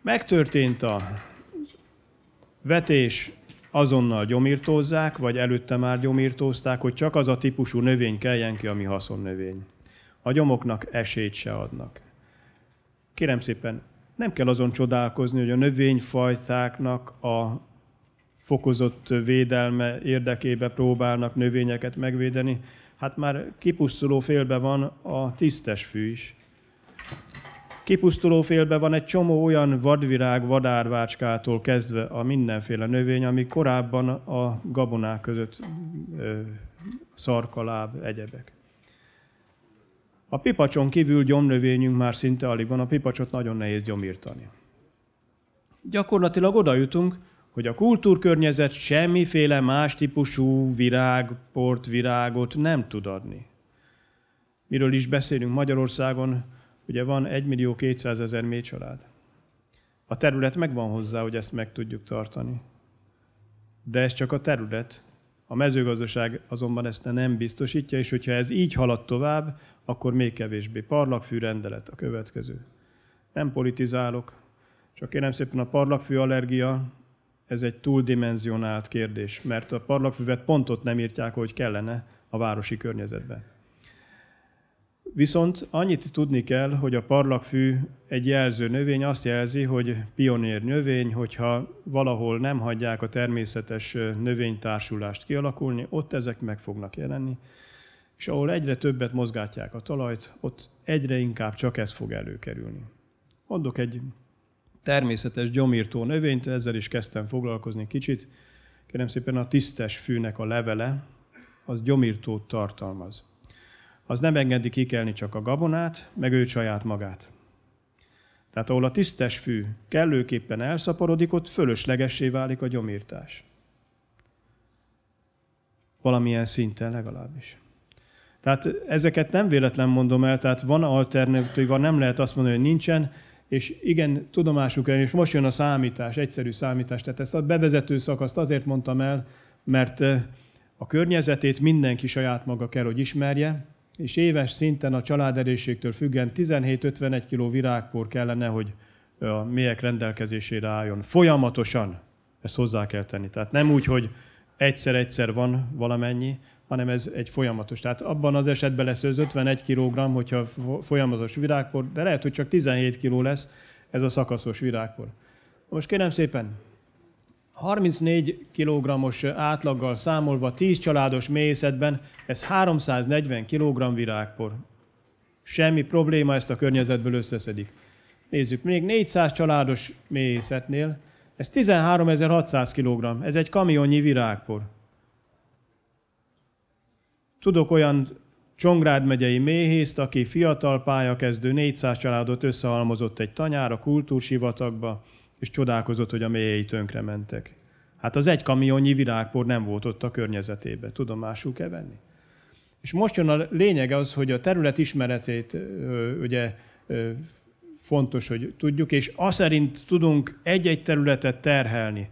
Speaker 1: Megtörtént a vetés, azonnal gyomírtózzák, vagy előtte már gyomírtózták, hogy csak az a típusú növény kelljen ki, ami haszonnövény. A gyomoknak esélyt se adnak. Kérem szépen, nem kell azon csodálkozni, hogy a növényfajtáknak a fokozott védelme érdekébe próbálnak növényeket megvédeni, hát már kipusztuló félbe van a tisztes fű is. Kipusztuló félbe van egy csomó olyan vadvirág, vadárvácskától kezdve a mindenféle növény, ami korábban a gabonák között ö, szarkaláb, egyebek. A pipacson kívül gyomnövényünk már szinte alig van, a pipacsot nagyon nehéz gyomírtani. Gyakorlatilag oda jutunk, hogy a kultúrkörnyezet semmiféle más típusú virág, portvirágot nem tud adni. Miről is beszélünk Magyarországon, ugye van 1 millió 200 ezer mély család. A terület megvan hozzá, hogy ezt meg tudjuk tartani. De ez csak a terület. A mezőgazdaság azonban ezt nem biztosítja, és hogyha ez így halad tovább, akkor még kevésbé. Parlagfű rendelet a következő. Nem politizálok, csak kérem szépen a parlagfű allergia ez egy túldimenzionált kérdés, mert a parlagfüvet pont ott nem írtják, hogy kellene a városi környezetben. Viszont annyit tudni kell, hogy a parlagfű egy jelző növény, azt jelzi, hogy pionér növény, hogyha valahol nem hagyják a természetes növénytársulást kialakulni, ott ezek meg fognak jelenni, és ahol egyre többet mozgatják a talajt, ott egyre inkább csak ez fog előkerülni. Mondok egy természetes gyomírtó növényt, ezzel is kezdtem foglalkozni kicsit. Kérem szépen a tisztes fűnek a levele, az gyomírtót tartalmaz. Az nem engedi kikelni csak a gabonát, meg ő saját magát. Tehát ahol a tisztes fű kellőképpen elszaporodik, ott fölöslegessé válik a gyomírtás. Valamilyen szinten legalábbis. Tehát ezeket nem véletlen mondom el, tehát van alternatíva, nem lehet azt mondani, hogy nincsen, és igen, tudomásuk és most jön a számítás, egyszerű számítás. Tehát ezt a bevezető szakaszt azért mondtam el, mert a környezetét mindenki saját maga kell, hogy ismerje, és éves szinten a család erőségtől függen 17-51 kg virágpor kellene, hogy a mélyek rendelkezésére álljon. Folyamatosan ezt hozzá kell tenni. Tehát nem úgy, hogy egyszer-egyszer van valamennyi, hanem ez egy folyamatos. Tehát abban az esetben lesz az 51 kg, hogyha folyamatos virágpor, de lehet, hogy csak 17 kg lesz ez a szakaszos virágpor. Most kérem szépen, 34 kg-os átlaggal számolva 10 családos mélyészetben ez 340 kg virágpor. Semmi probléma, ezt a környezetből összeszedik. Nézzük, még 400 családos mélyészetnél ez 13.600 kg, ez egy kamionnyi virágpor. Tudok olyan Csongrád megyei méhészt, aki fiatal pályakezdő 400 családot összehalmozott egy tanyára, kultúrsivatagba, és csodálkozott, hogy a méhéi tönkre mentek. Hát az egy kamionnyi virágpor nem volt ott a környezetébe. Tudomásul kell venni. És most jön a lényeg az, hogy a terület ismeretét ugye fontos, hogy tudjuk, és aszerint tudunk egy-egy területet terhelni.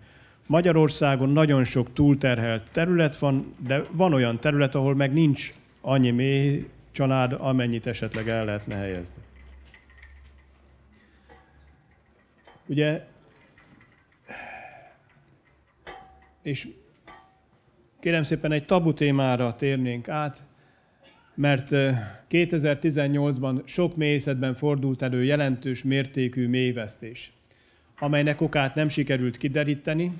Speaker 1: Magyarországon nagyon sok túlterhelt terület van, de van olyan terület, ahol meg nincs annyi mély család, amennyit esetleg el lehetne helyezni. Ugye, és kérem szépen egy tabu témára térnénk át, mert 2018-ban eh, sok mélyészetben fordult elő jelentős mértékű mélyvesztés, amelynek okát nem sikerült kideríteni,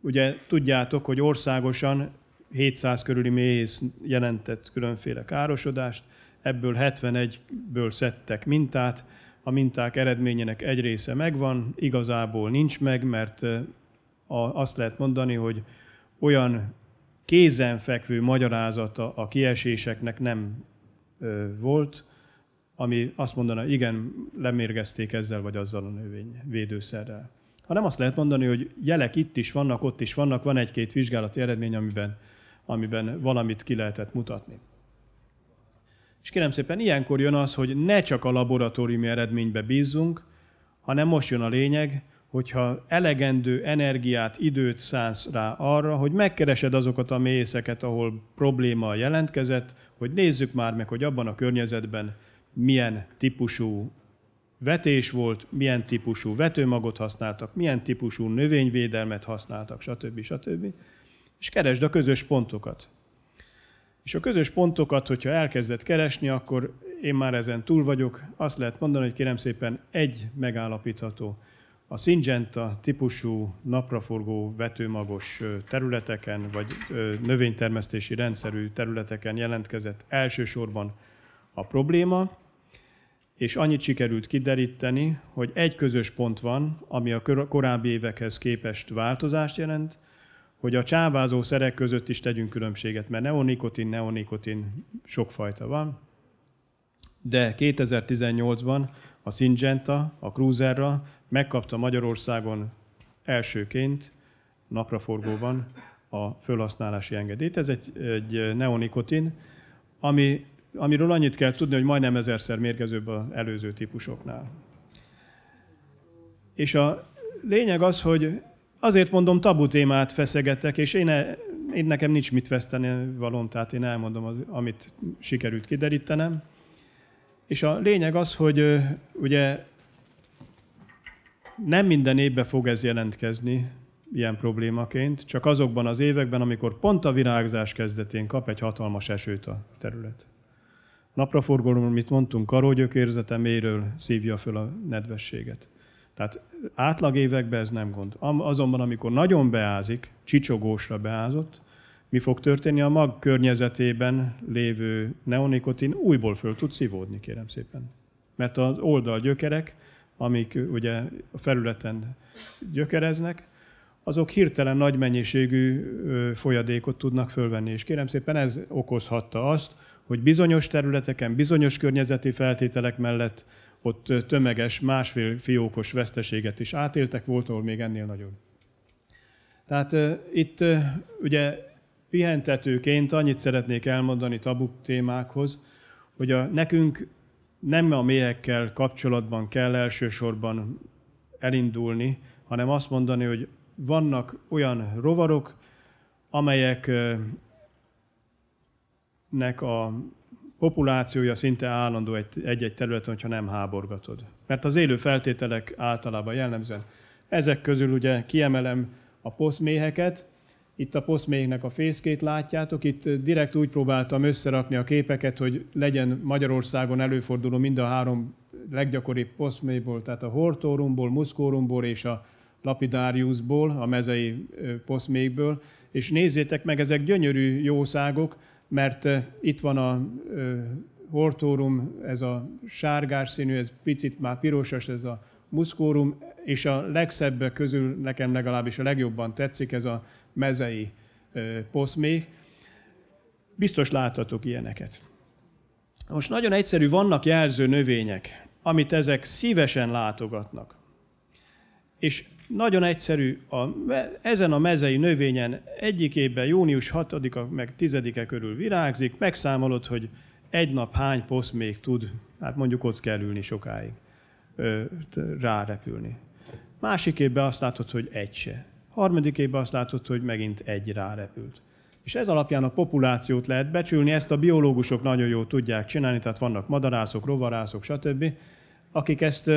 Speaker 1: Ugye tudjátok, hogy országosan 700 körüli méhész jelentett különféle károsodást, ebből 71-ből szedtek mintát, a minták eredményének egy része megvan, igazából nincs meg, mert azt lehet mondani, hogy olyan kézenfekvő magyarázata a kieséseknek nem volt, ami azt mondana, igen, lemérgezték ezzel vagy azzal a védőszerrel hanem azt lehet mondani, hogy jelek itt is vannak, ott is vannak, van egy-két vizsgálati eredmény, amiben, amiben valamit ki lehetett mutatni. És kérem szépen, ilyenkor jön az, hogy ne csak a laboratóriumi eredménybe bízzunk, hanem most jön a lényeg, hogyha elegendő energiát, időt szánsz rá arra, hogy megkeresed azokat a mélyészeket, ahol probléma jelentkezett, hogy nézzük már meg, hogy abban a környezetben milyen típusú vetés volt, milyen típusú vetőmagot használtak, milyen típusú növényvédelmet használtak, stb. stb. És keresd a közös pontokat. És a közös pontokat, hogyha elkezdett keresni, akkor én már ezen túl vagyok. Azt lehet mondani, hogy kérem szépen egy megállapítható. A Syngenta típusú napraforgó vetőmagos területeken, vagy növénytermesztési rendszerű területeken jelentkezett elsősorban a probléma, és annyit sikerült kideríteni, hogy egy közös pont van, ami a korábbi évekhez képest változást jelent, hogy a csávázó szerek között is tegyünk különbséget, mert neonikotin, neonikotin sokfajta van, de 2018-ban a Syngenta, a Cruiserra megkapta Magyarországon elsőként napraforgóban a fölhasználási engedélyt. Ez egy, egy neonikotin, ami amiről annyit kell tudni, hogy majdnem ezerszer mérgezőbb az előző típusoknál. És a lényeg az, hogy azért mondom, tabu témát feszegettek, és én, e, én nekem nincs mit veszteni valom, tehát én elmondom, az, amit sikerült kiderítenem. És a lényeg az, hogy ugye nem minden évben fog ez jelentkezni ilyen problémaként, csak azokban az években, amikor pont a virágzás kezdetén kap egy hatalmas esőt a terület napraforgalom, amit mondtunk, karógyökérzete méről szívja föl a nedvességet. Tehát átlag években ez nem gond. Azonban, amikor nagyon beázik, csicsogósra beázott, mi fog történni? A mag környezetében lévő neonikotin újból föl tud szívódni, kérem szépen. Mert az oldalgyökerek, amik ugye a felületen gyökereznek, azok hirtelen nagy mennyiségű folyadékot tudnak fölvenni. És kérem szépen ez okozhatta azt, hogy bizonyos területeken, bizonyos környezeti feltételek mellett ott tömeges, másfél fiókos veszteséget is átéltek, volt, ahol még ennél nagyobb. Tehát uh, itt uh, ugye pihentetőként annyit szeretnék elmondani tabu témákhoz, hogy a, nekünk nem a méhekkel kapcsolatban kell elsősorban elindulni, hanem azt mondani, hogy vannak olyan rovarok, amelyek nek a populációja szinte állandó egy-egy területen, hogyha nem háborgatod. Mert az élő feltételek általában jellemzően. Ezek közül ugye kiemelem a poszméheket, itt a poszméhnek a fészkét látjátok, itt direkt úgy próbáltam összerakni a képeket, hogy legyen Magyarországon előforduló mind a három leggyakoribb poszméból, tehát a hortórumból, muszkórumból és a lapidáriusból, a mezei poszmékből, és nézzétek meg, ezek gyönyörű jószágok, mert itt van a hortórum, ez a sárgás színű, ez picit már pirosas, ez a muszkórum, és a legszebb közül nekem legalábbis a legjobban tetszik ez a mezei poszmé. Biztos láthatok ilyeneket. Most nagyon egyszerű, vannak jelző növények, amit ezek szívesen látogatnak. És nagyon egyszerű, a, ezen a mezei növényen egyik évben június 6-a meg 10-e körül virágzik, megszámolod, hogy egy nap hány poszt még tud, hát mondjuk ott kell ülni sokáig, ö, rárepülni. Másik évben azt látod, hogy egy se. Harmadik évben azt látod, hogy megint egy rárepült. És ez alapján a populációt lehet becsülni, ezt a biológusok nagyon jól tudják csinálni, tehát vannak madarászok, rovarászok, stb., akik ezt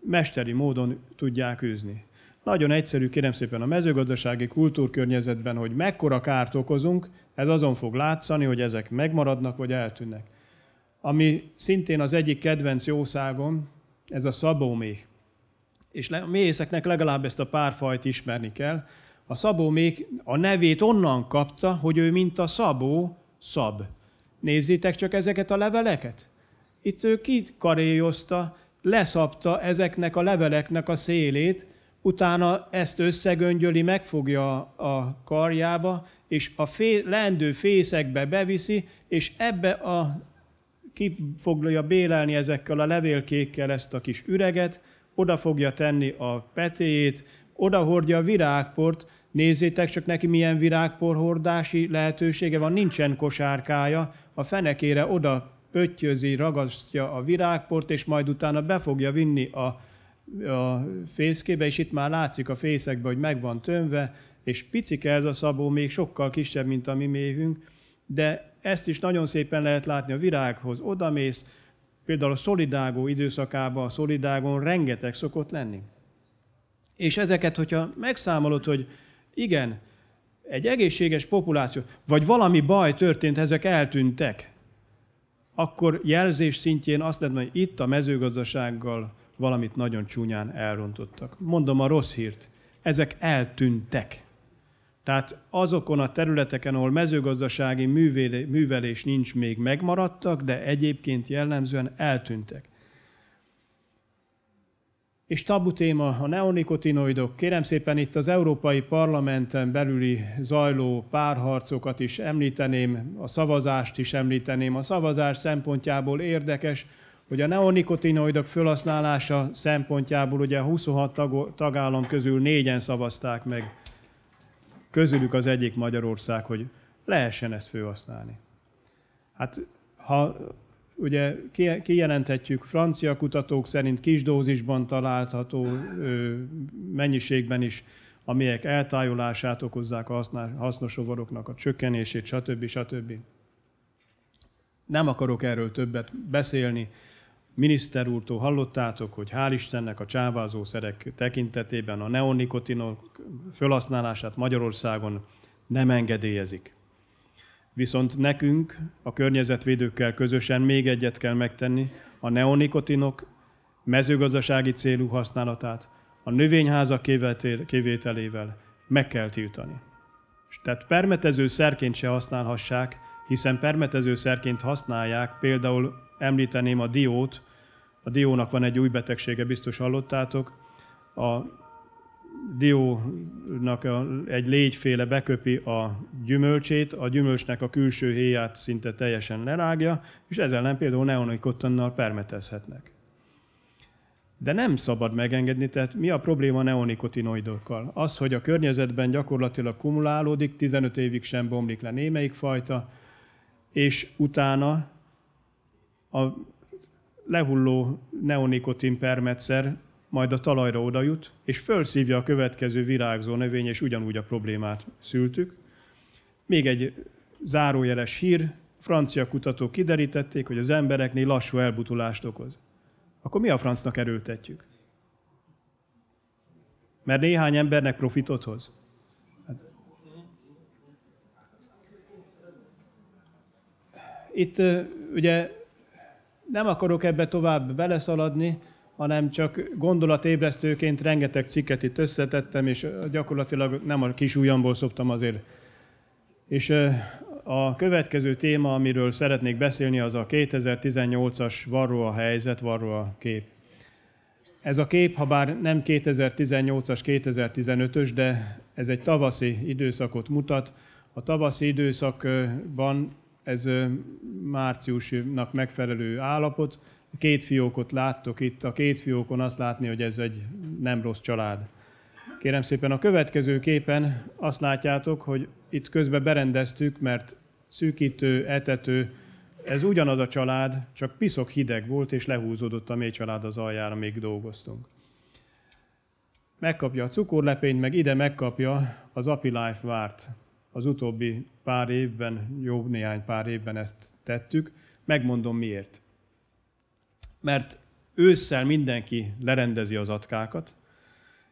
Speaker 1: mesteri módon tudják űzni. Nagyon egyszerű, kérem szépen, a mezőgazdasági kultúrkörnyezetben, hogy mekkora kárt okozunk, ez azon fog látszani, hogy ezek megmaradnak vagy eltűnnek. Ami szintén az egyik kedvenc jószágon, ez a szabóméh. És a méhészeknek legalább ezt a párfajt ismerni kell. A szabómék a nevét onnan kapta, hogy ő mint a szabó szab. Nézzétek csak ezeket a leveleket. Itt ő kikaréjozta, leszabta ezeknek a leveleknek a szélét, utána ezt összegöngyöli, megfogja a karjába, és a fé, lendő fészekbe beviszi, és ebbe a, ki fogja bélelni ezekkel a levélkékkel ezt a kis üreget, oda fogja tenni a petéjét, oda hordja a virágport, nézzétek csak neki milyen virágporhordási lehetősége van, nincsen kosárkája, a fenekére oda pöttyözi, ragasztja a virágport, és majd utána be fogja vinni a a fészkébe, és itt már látszik a fészekbe, hogy meg van tömve, és picike ez a szabó, még sokkal kisebb, mint a mi méhünk, de ezt is nagyon szépen lehet látni a virághoz. Odamész, például a szolidágó időszakában a szolidágon rengeteg szokott lenni. És ezeket, hogyha megszámolod, hogy igen, egy egészséges populáció, vagy valami baj történt, ezek eltűntek, akkor jelzés szintjén azt lehet mondani, hogy itt a mezőgazdasággal valamit nagyon csúnyán elrontottak. Mondom a rossz hírt, ezek eltűntek. Tehát azokon a területeken, ahol mezőgazdasági művelés nincs, még megmaradtak, de egyébként jellemzően eltűntek. És tabu téma a neonikotinoidok. Kérem szépen itt az Európai Parlamenten belüli zajló párharcokat is említeném, a szavazást is említeném. A szavazás szempontjából érdekes, hogy a neonikotinoidok felhasználása szempontjából ugye 26 tag, tagállam közül négyen szavazták meg, közülük az egyik Magyarország, hogy lehessen ezt felhasználni. Hát ha ugye kijelenthetjük, francia kutatók szerint kis dózisban található mennyiségben is, amelyek eltájolását okozzák a hasznos a csökkenését, stb. stb. Nem akarok erről többet beszélni, miniszter úrtól hallottátok, hogy hál' Istennek a szerek tekintetében a neonikotinok felhasználását Magyarországon nem engedélyezik. Viszont nekünk, a környezetvédőkkel közösen még egyet kell megtenni, a neonikotinok mezőgazdasági célú használatát a növényházak kivételével meg kell tiltani. Tehát permetező szerként se használhassák, hiszen permetező szerként használják, például említeném a diót, a diónak van egy új betegsége, biztos hallottátok. A diónak egy légyféle beköpi a gyümölcsét, a gyümölcsnek a külső héját szinte teljesen lerágja, és ezzel nem például neonikotannal permetezhetnek. De nem szabad megengedni, tehát mi a probléma neonikotinoidokkal? Az, hogy a környezetben gyakorlatilag kumulálódik, 15 évig sem bomlik le némelyik fajta, és utána a lehulló neonikotin permetszer majd a talajra odajut, és fölszívja a következő virágzó növény, és ugyanúgy a problémát szültük. Még egy zárójeles hír, francia kutatók kiderítették, hogy az embereknél lassú elbutulást okoz. Akkor mi a francnak erőltetjük? Mert néhány embernek profitot hoz. Hát. Itt ugye nem akarok ebbe tovább beleszaladni, hanem csak gondolatébresztőként rengeteg cikket itt összetettem, és gyakorlatilag nem a kis ujjamból szoptam azért. És a következő téma, amiről szeretnék beszélni, az a 2018-as varró a helyzet, varró a kép. Ez a kép, ha bár nem 2018-as, 2015-ös, de ez egy tavaszi időszakot mutat. A tavaszi időszakban ez márciusnak megfelelő állapot. Két fiókot láttok itt, a két fiókon azt látni, hogy ez egy nem rossz család. Kérem szépen a következő képen azt látjátok, hogy itt közben berendeztük, mert szűkítő, etető, ez ugyanaz a család, csak piszok hideg volt, és lehúzódott a mély család az aljára, még dolgoztunk. Megkapja a cukorlepényt, meg ide megkapja az Api Life várt az utóbbi pár évben, jó néhány pár évben ezt tettük. Megmondom miért. Mert ősszel mindenki lerendezi az atkákat,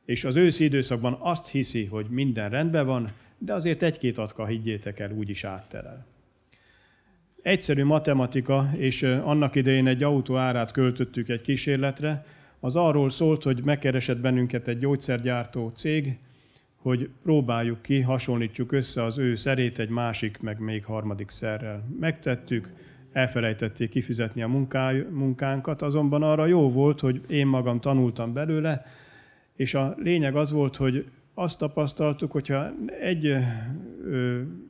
Speaker 1: és az őszi időszakban azt hiszi, hogy minden rendben van, de azért egy-két atka, higgyétek el, úgyis átterel. Egyszerű matematika, és annak idején egy autó árát költöttük egy kísérletre, az arról szólt, hogy megkeresett bennünket egy gyógyszergyártó cég, hogy próbáljuk ki, hasonlítsuk össze az ő szerét egy másik, meg még harmadik szerrel. Megtettük, elfelejtették kifizetni a munkánkat, azonban arra jó volt, hogy én magam tanultam belőle, és a lényeg az volt, hogy azt tapasztaltuk, hogyha egy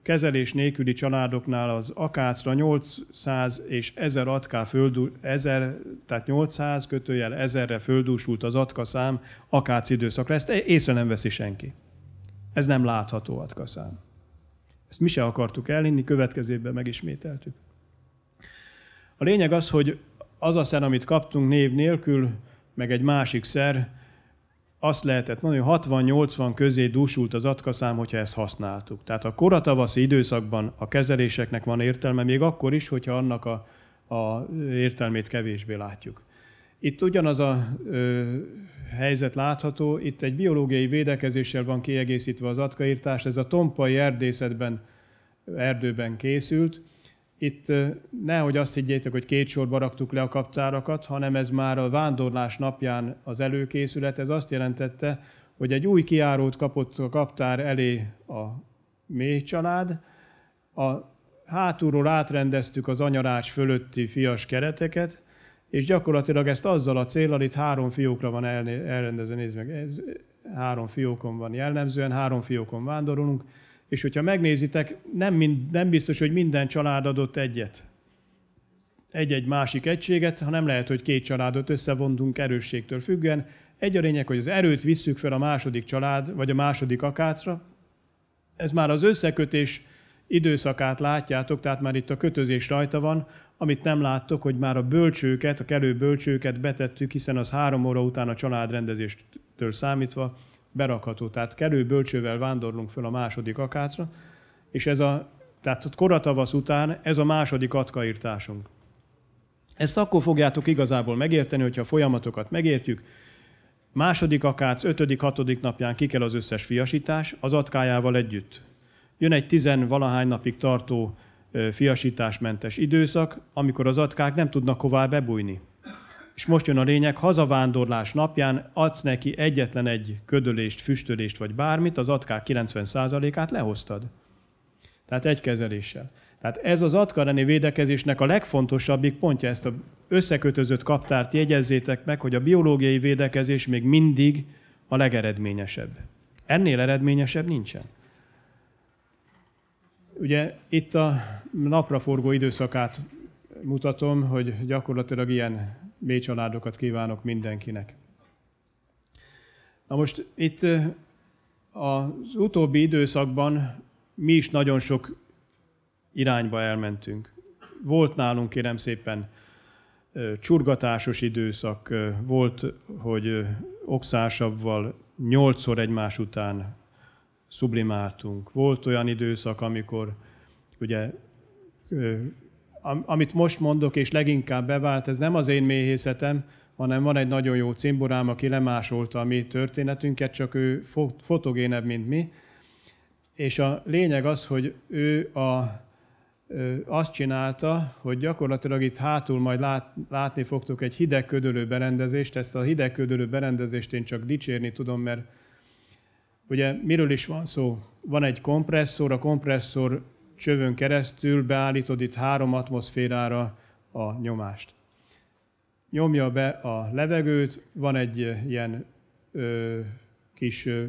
Speaker 1: kezelés nélküli családoknál az akácra 800 és 1000 atká földú, 1000, tehát 800 kötőjel 1000-re földúsult az atka szám akác időszakra. Ezt észre nem veszi senki. Ez nem látható atkaszán. Ezt mi se akartuk elinni következő évben megismételtük. A lényeg az, hogy az a szer, amit kaptunk név nélkül, meg egy másik szer, azt lehetett mondani, hogy 60-80 közé dúsult az atkaszám, hogyha ezt használtuk. Tehát a koratavaszi időszakban a kezeléseknek van értelme, még akkor is, hogyha annak a, a értelmét kevésbé látjuk. Itt ugyanaz a ö, helyzet látható, itt egy biológiai védekezéssel van kiegészítve az atkaírtás, ez a tompai erdészetben, erdőben készült. Itt nehogy azt higgyétek, hogy két sorba raktuk le a kaptárakat, hanem ez már a vándorlás napján az előkészület, ez azt jelentette, hogy egy új kiárót kapott a kaptár elé a méh család, a hátulról átrendeztük az anyarács fölötti fias kereteket, és gyakorlatilag ezt azzal a célral, itt három fiókra van elrendezve, nézd meg, ez három fiókon van jellemzően, három fiókon vándorolunk, és hogyha megnézitek, nem, mind, nem biztos, hogy minden család adott egyet, egy-egy másik egységet, hanem lehet, hogy két családot összevontunk erősségtől függően. Egy a lényeg, hogy az erőt visszük fel a második család, vagy a második akácra. Ez már az összekötés időszakát látjátok, tehát már itt a kötözés rajta van, amit nem láttok, hogy már a bölcsőket, a kelő bölcsőket betettük, hiszen az három óra után a családrendezéstől számítva berakható. Tehát kelő bölcsővel vándorlunk föl a második akácra, és ez a, tehát koratavasz után ez a második atkaírtásunk. Ezt akkor fogjátok igazából megérteni, hogyha a folyamatokat megértjük. Második akác, ötödik, hatodik napján ki kell az összes fiasítás, az atkájával együtt. Jön egy tizen valahány napig tartó fiasításmentes időszak, amikor az atkák nem tudnak hová bebújni. És most jön a lényeg, hazavándorlás napján adsz neki egyetlen egy ködölést, füstölést vagy bármit, az atkák 90%-át lehoztad. Tehát egy kezeléssel. Tehát ez az atkareni védekezésnek a legfontosabbik pontja, ezt a összekötözött kaptárt jegyezzétek meg, hogy a biológiai védekezés még mindig a legeredményesebb. Ennél eredményesebb nincsen. Ugye itt a napraforgó időszakát mutatom, hogy gyakorlatilag ilyen mély családokat kívánok mindenkinek. Na most itt az utóbbi időszakban mi is nagyon sok irányba elmentünk. Volt nálunk, kérem szépen, csurgatásos időszak, volt, hogy okszásabbval nyolcszor egymás után sublimáltunk. Volt olyan időszak, amikor ugye amit most mondok, és leginkább bevált, ez nem az én méhészetem, hanem van egy nagyon jó cimborám, aki lemásolta a mi történetünket, csak ő fotogénebb, mint mi. És a lényeg az, hogy ő a, azt csinálta, hogy gyakorlatilag itt hátul majd lát, látni fogtok egy hidegködölő berendezést. Ezt a hidegködölő berendezést én csak dicsérni tudom, mert Ugye miről is van szó? Van egy kompresszor, a kompresszor csövön keresztül beállítod itt három atmoszférára a nyomást. Nyomja be a levegőt, van egy ilyen ö, kis ö,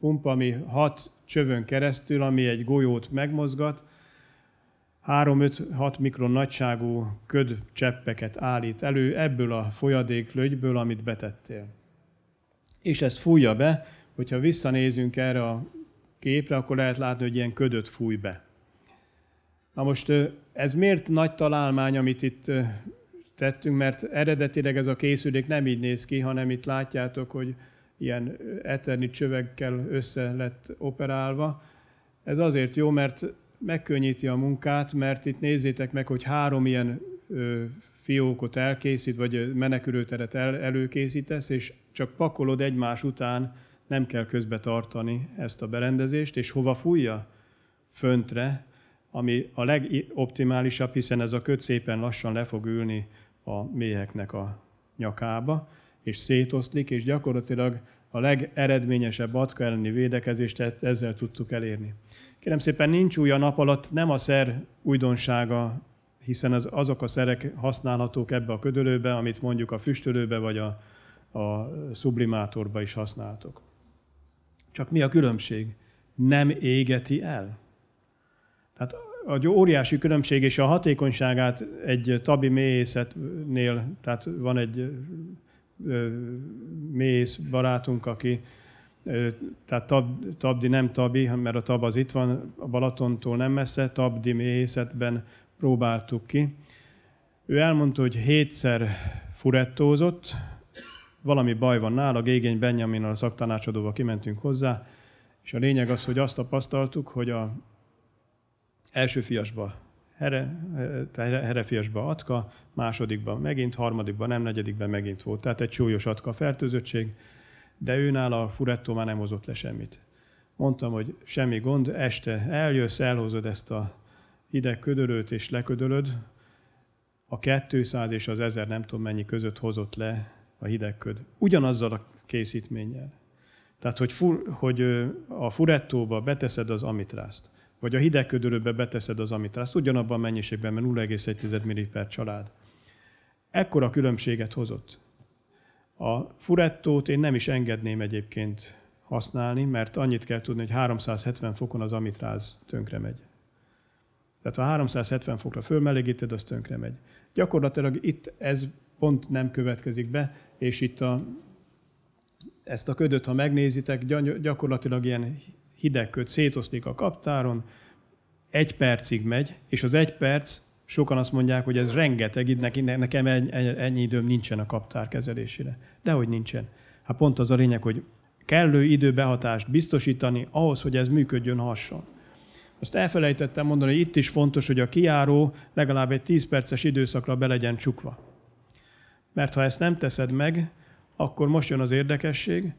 Speaker 1: pumpa, ami hat csövön keresztül, ami egy golyót megmozgat, 3-5-6 mikron nagyságú ködcseppeket állít elő ebből a folyadéklögyből, amit betettél. És ezt fújja be, hogyha visszanézünk erre a képre, akkor lehet látni, hogy ilyen ködöt fúj be. Na most ez miért nagy találmány, amit itt tettünk, mert eredetileg ez a készülék nem így néz ki, hanem itt látjátok, hogy ilyen eterni csövekkel össze lett operálva. Ez azért jó, mert megkönnyíti a munkát, mert itt nézzétek meg, hogy három ilyen fiókot elkészít, vagy menekülőteret el, előkészítesz, és csak pakolod egymás után nem kell közbe tartani ezt a berendezést, és hova fújja? Föntre, ami a legoptimálisabb, hiszen ez a köt szépen lassan le fog ülni a méheknek a nyakába, és szétoszlik, és gyakorlatilag a legeredményesebb atka elleni védekezést e- ezzel tudtuk elérni. Kérem szépen, nincs új a nap alatt, nem a szer újdonsága, hiszen az, azok a szerek használhatók ebbe a ködölőbe, amit mondjuk a füstölőbe vagy a, a szublimátorba is használtok. Csak mi a különbség? Nem égeti el. Tehát a óriási különbség és a hatékonyságát egy tabi méhészetnél, tehát van egy méhész barátunk, aki tehát tab, Tabdi nem Tabi, mert a Tab az itt van, a Balatontól nem messze, Tabdi méhészetben próbáltuk ki. Ő elmondta, hogy hétszer furettózott, valami baj van nála, Gégény Benjaminnal a szaktanácsadóval kimentünk hozzá, és a lényeg az, hogy azt tapasztaltuk, hogy a első fiasba here, eh, fiasba atka, másodikban megint, harmadikban nem, negyedikben megint volt. Tehát egy súlyos atka fertőzöttség, de őnál a furettó már nem hozott le semmit. Mondtam, hogy semmi gond, este eljössz, elhozod ezt a hideg ködölőt és leködölöd, a 200 és az 1000 nem tudom mennyi között hozott le a hidegköd. Ugyanazzal a készítménnyel. Tehát, hogy, fur, hogy a furettóba beteszed az amitrászt, vagy a hidegködölőbe beteszed az amitrászt, ugyanabban a mennyiségben, mert 0,1 milli per család. Ekkora különbséget hozott. A furettót én nem is engedném egyébként használni, mert annyit kell tudni, hogy 370 fokon az amitráz tönkre megy. Tehát ha 370 fokra fölmelegíted, az tönkre megy. Gyakorlatilag itt ez pont nem következik be, és itt a, ezt a ködöt, ha megnézitek, gyakorlatilag ilyen hideg köd szétoszlik a kaptáron, egy percig megy, és az egy perc, sokan azt mondják, hogy ez rengeteg, itt nekem ennyi időm nincsen a kaptár kezelésére. Dehogy nincsen. Hát pont az a lényeg, hogy kellő időbehatást biztosítani ahhoz, hogy ez működjön hason, Azt elfelejtettem mondani, hogy itt is fontos, hogy a kiáró legalább egy 10 perces időszakra be legyen csukva. Mert ha ezt nem teszed meg, akkor most jön az érdekesség,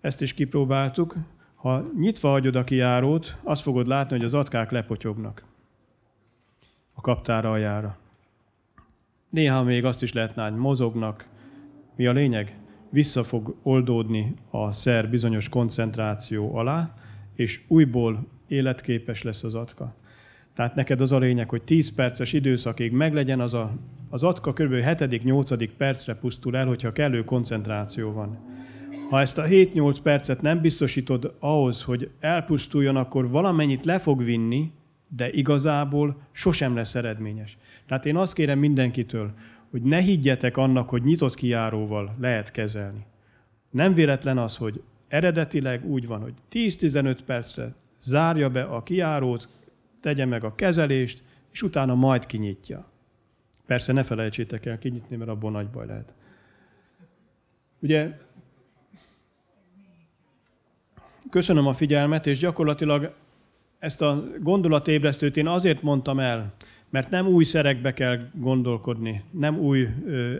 Speaker 1: ezt is kipróbáltuk, ha nyitva hagyod a kiárót, azt fogod látni, hogy az atkák lepotyognak a kaptár aljára. Néha még azt is lehet hogy mozognak. Mi a lényeg? Vissza fog oldódni a szer bizonyos koncentráció alá, és újból életképes lesz az atka. Tehát neked az a lényeg, hogy 10 perces időszakig meglegyen az a, az atka kb. 7.-8. percre pusztul el, hogyha kellő koncentráció van. Ha ezt a 7-8 percet nem biztosítod ahhoz, hogy elpusztuljon, akkor valamennyit le fog vinni, de igazából sosem lesz eredményes. Tehát én azt kérem mindenkitől, hogy ne higgyetek annak, hogy nyitott kiáróval lehet kezelni. Nem véletlen az, hogy eredetileg úgy van, hogy 10-15 percre zárja be a kiárót, tegye meg a kezelést, és utána majd kinyitja. Persze ne felejtsétek el kinyitni, mert abból nagy baj lehet. Ugye köszönöm a figyelmet, és gyakorlatilag ezt a gondolatébresztőt én azért mondtam el, mert nem új szerekbe kell gondolkodni, nem új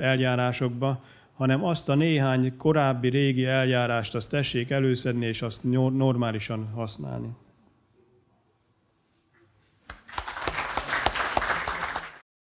Speaker 1: eljárásokba, hanem azt a néhány korábbi régi eljárást azt tessék előszedni, és azt normálisan használni.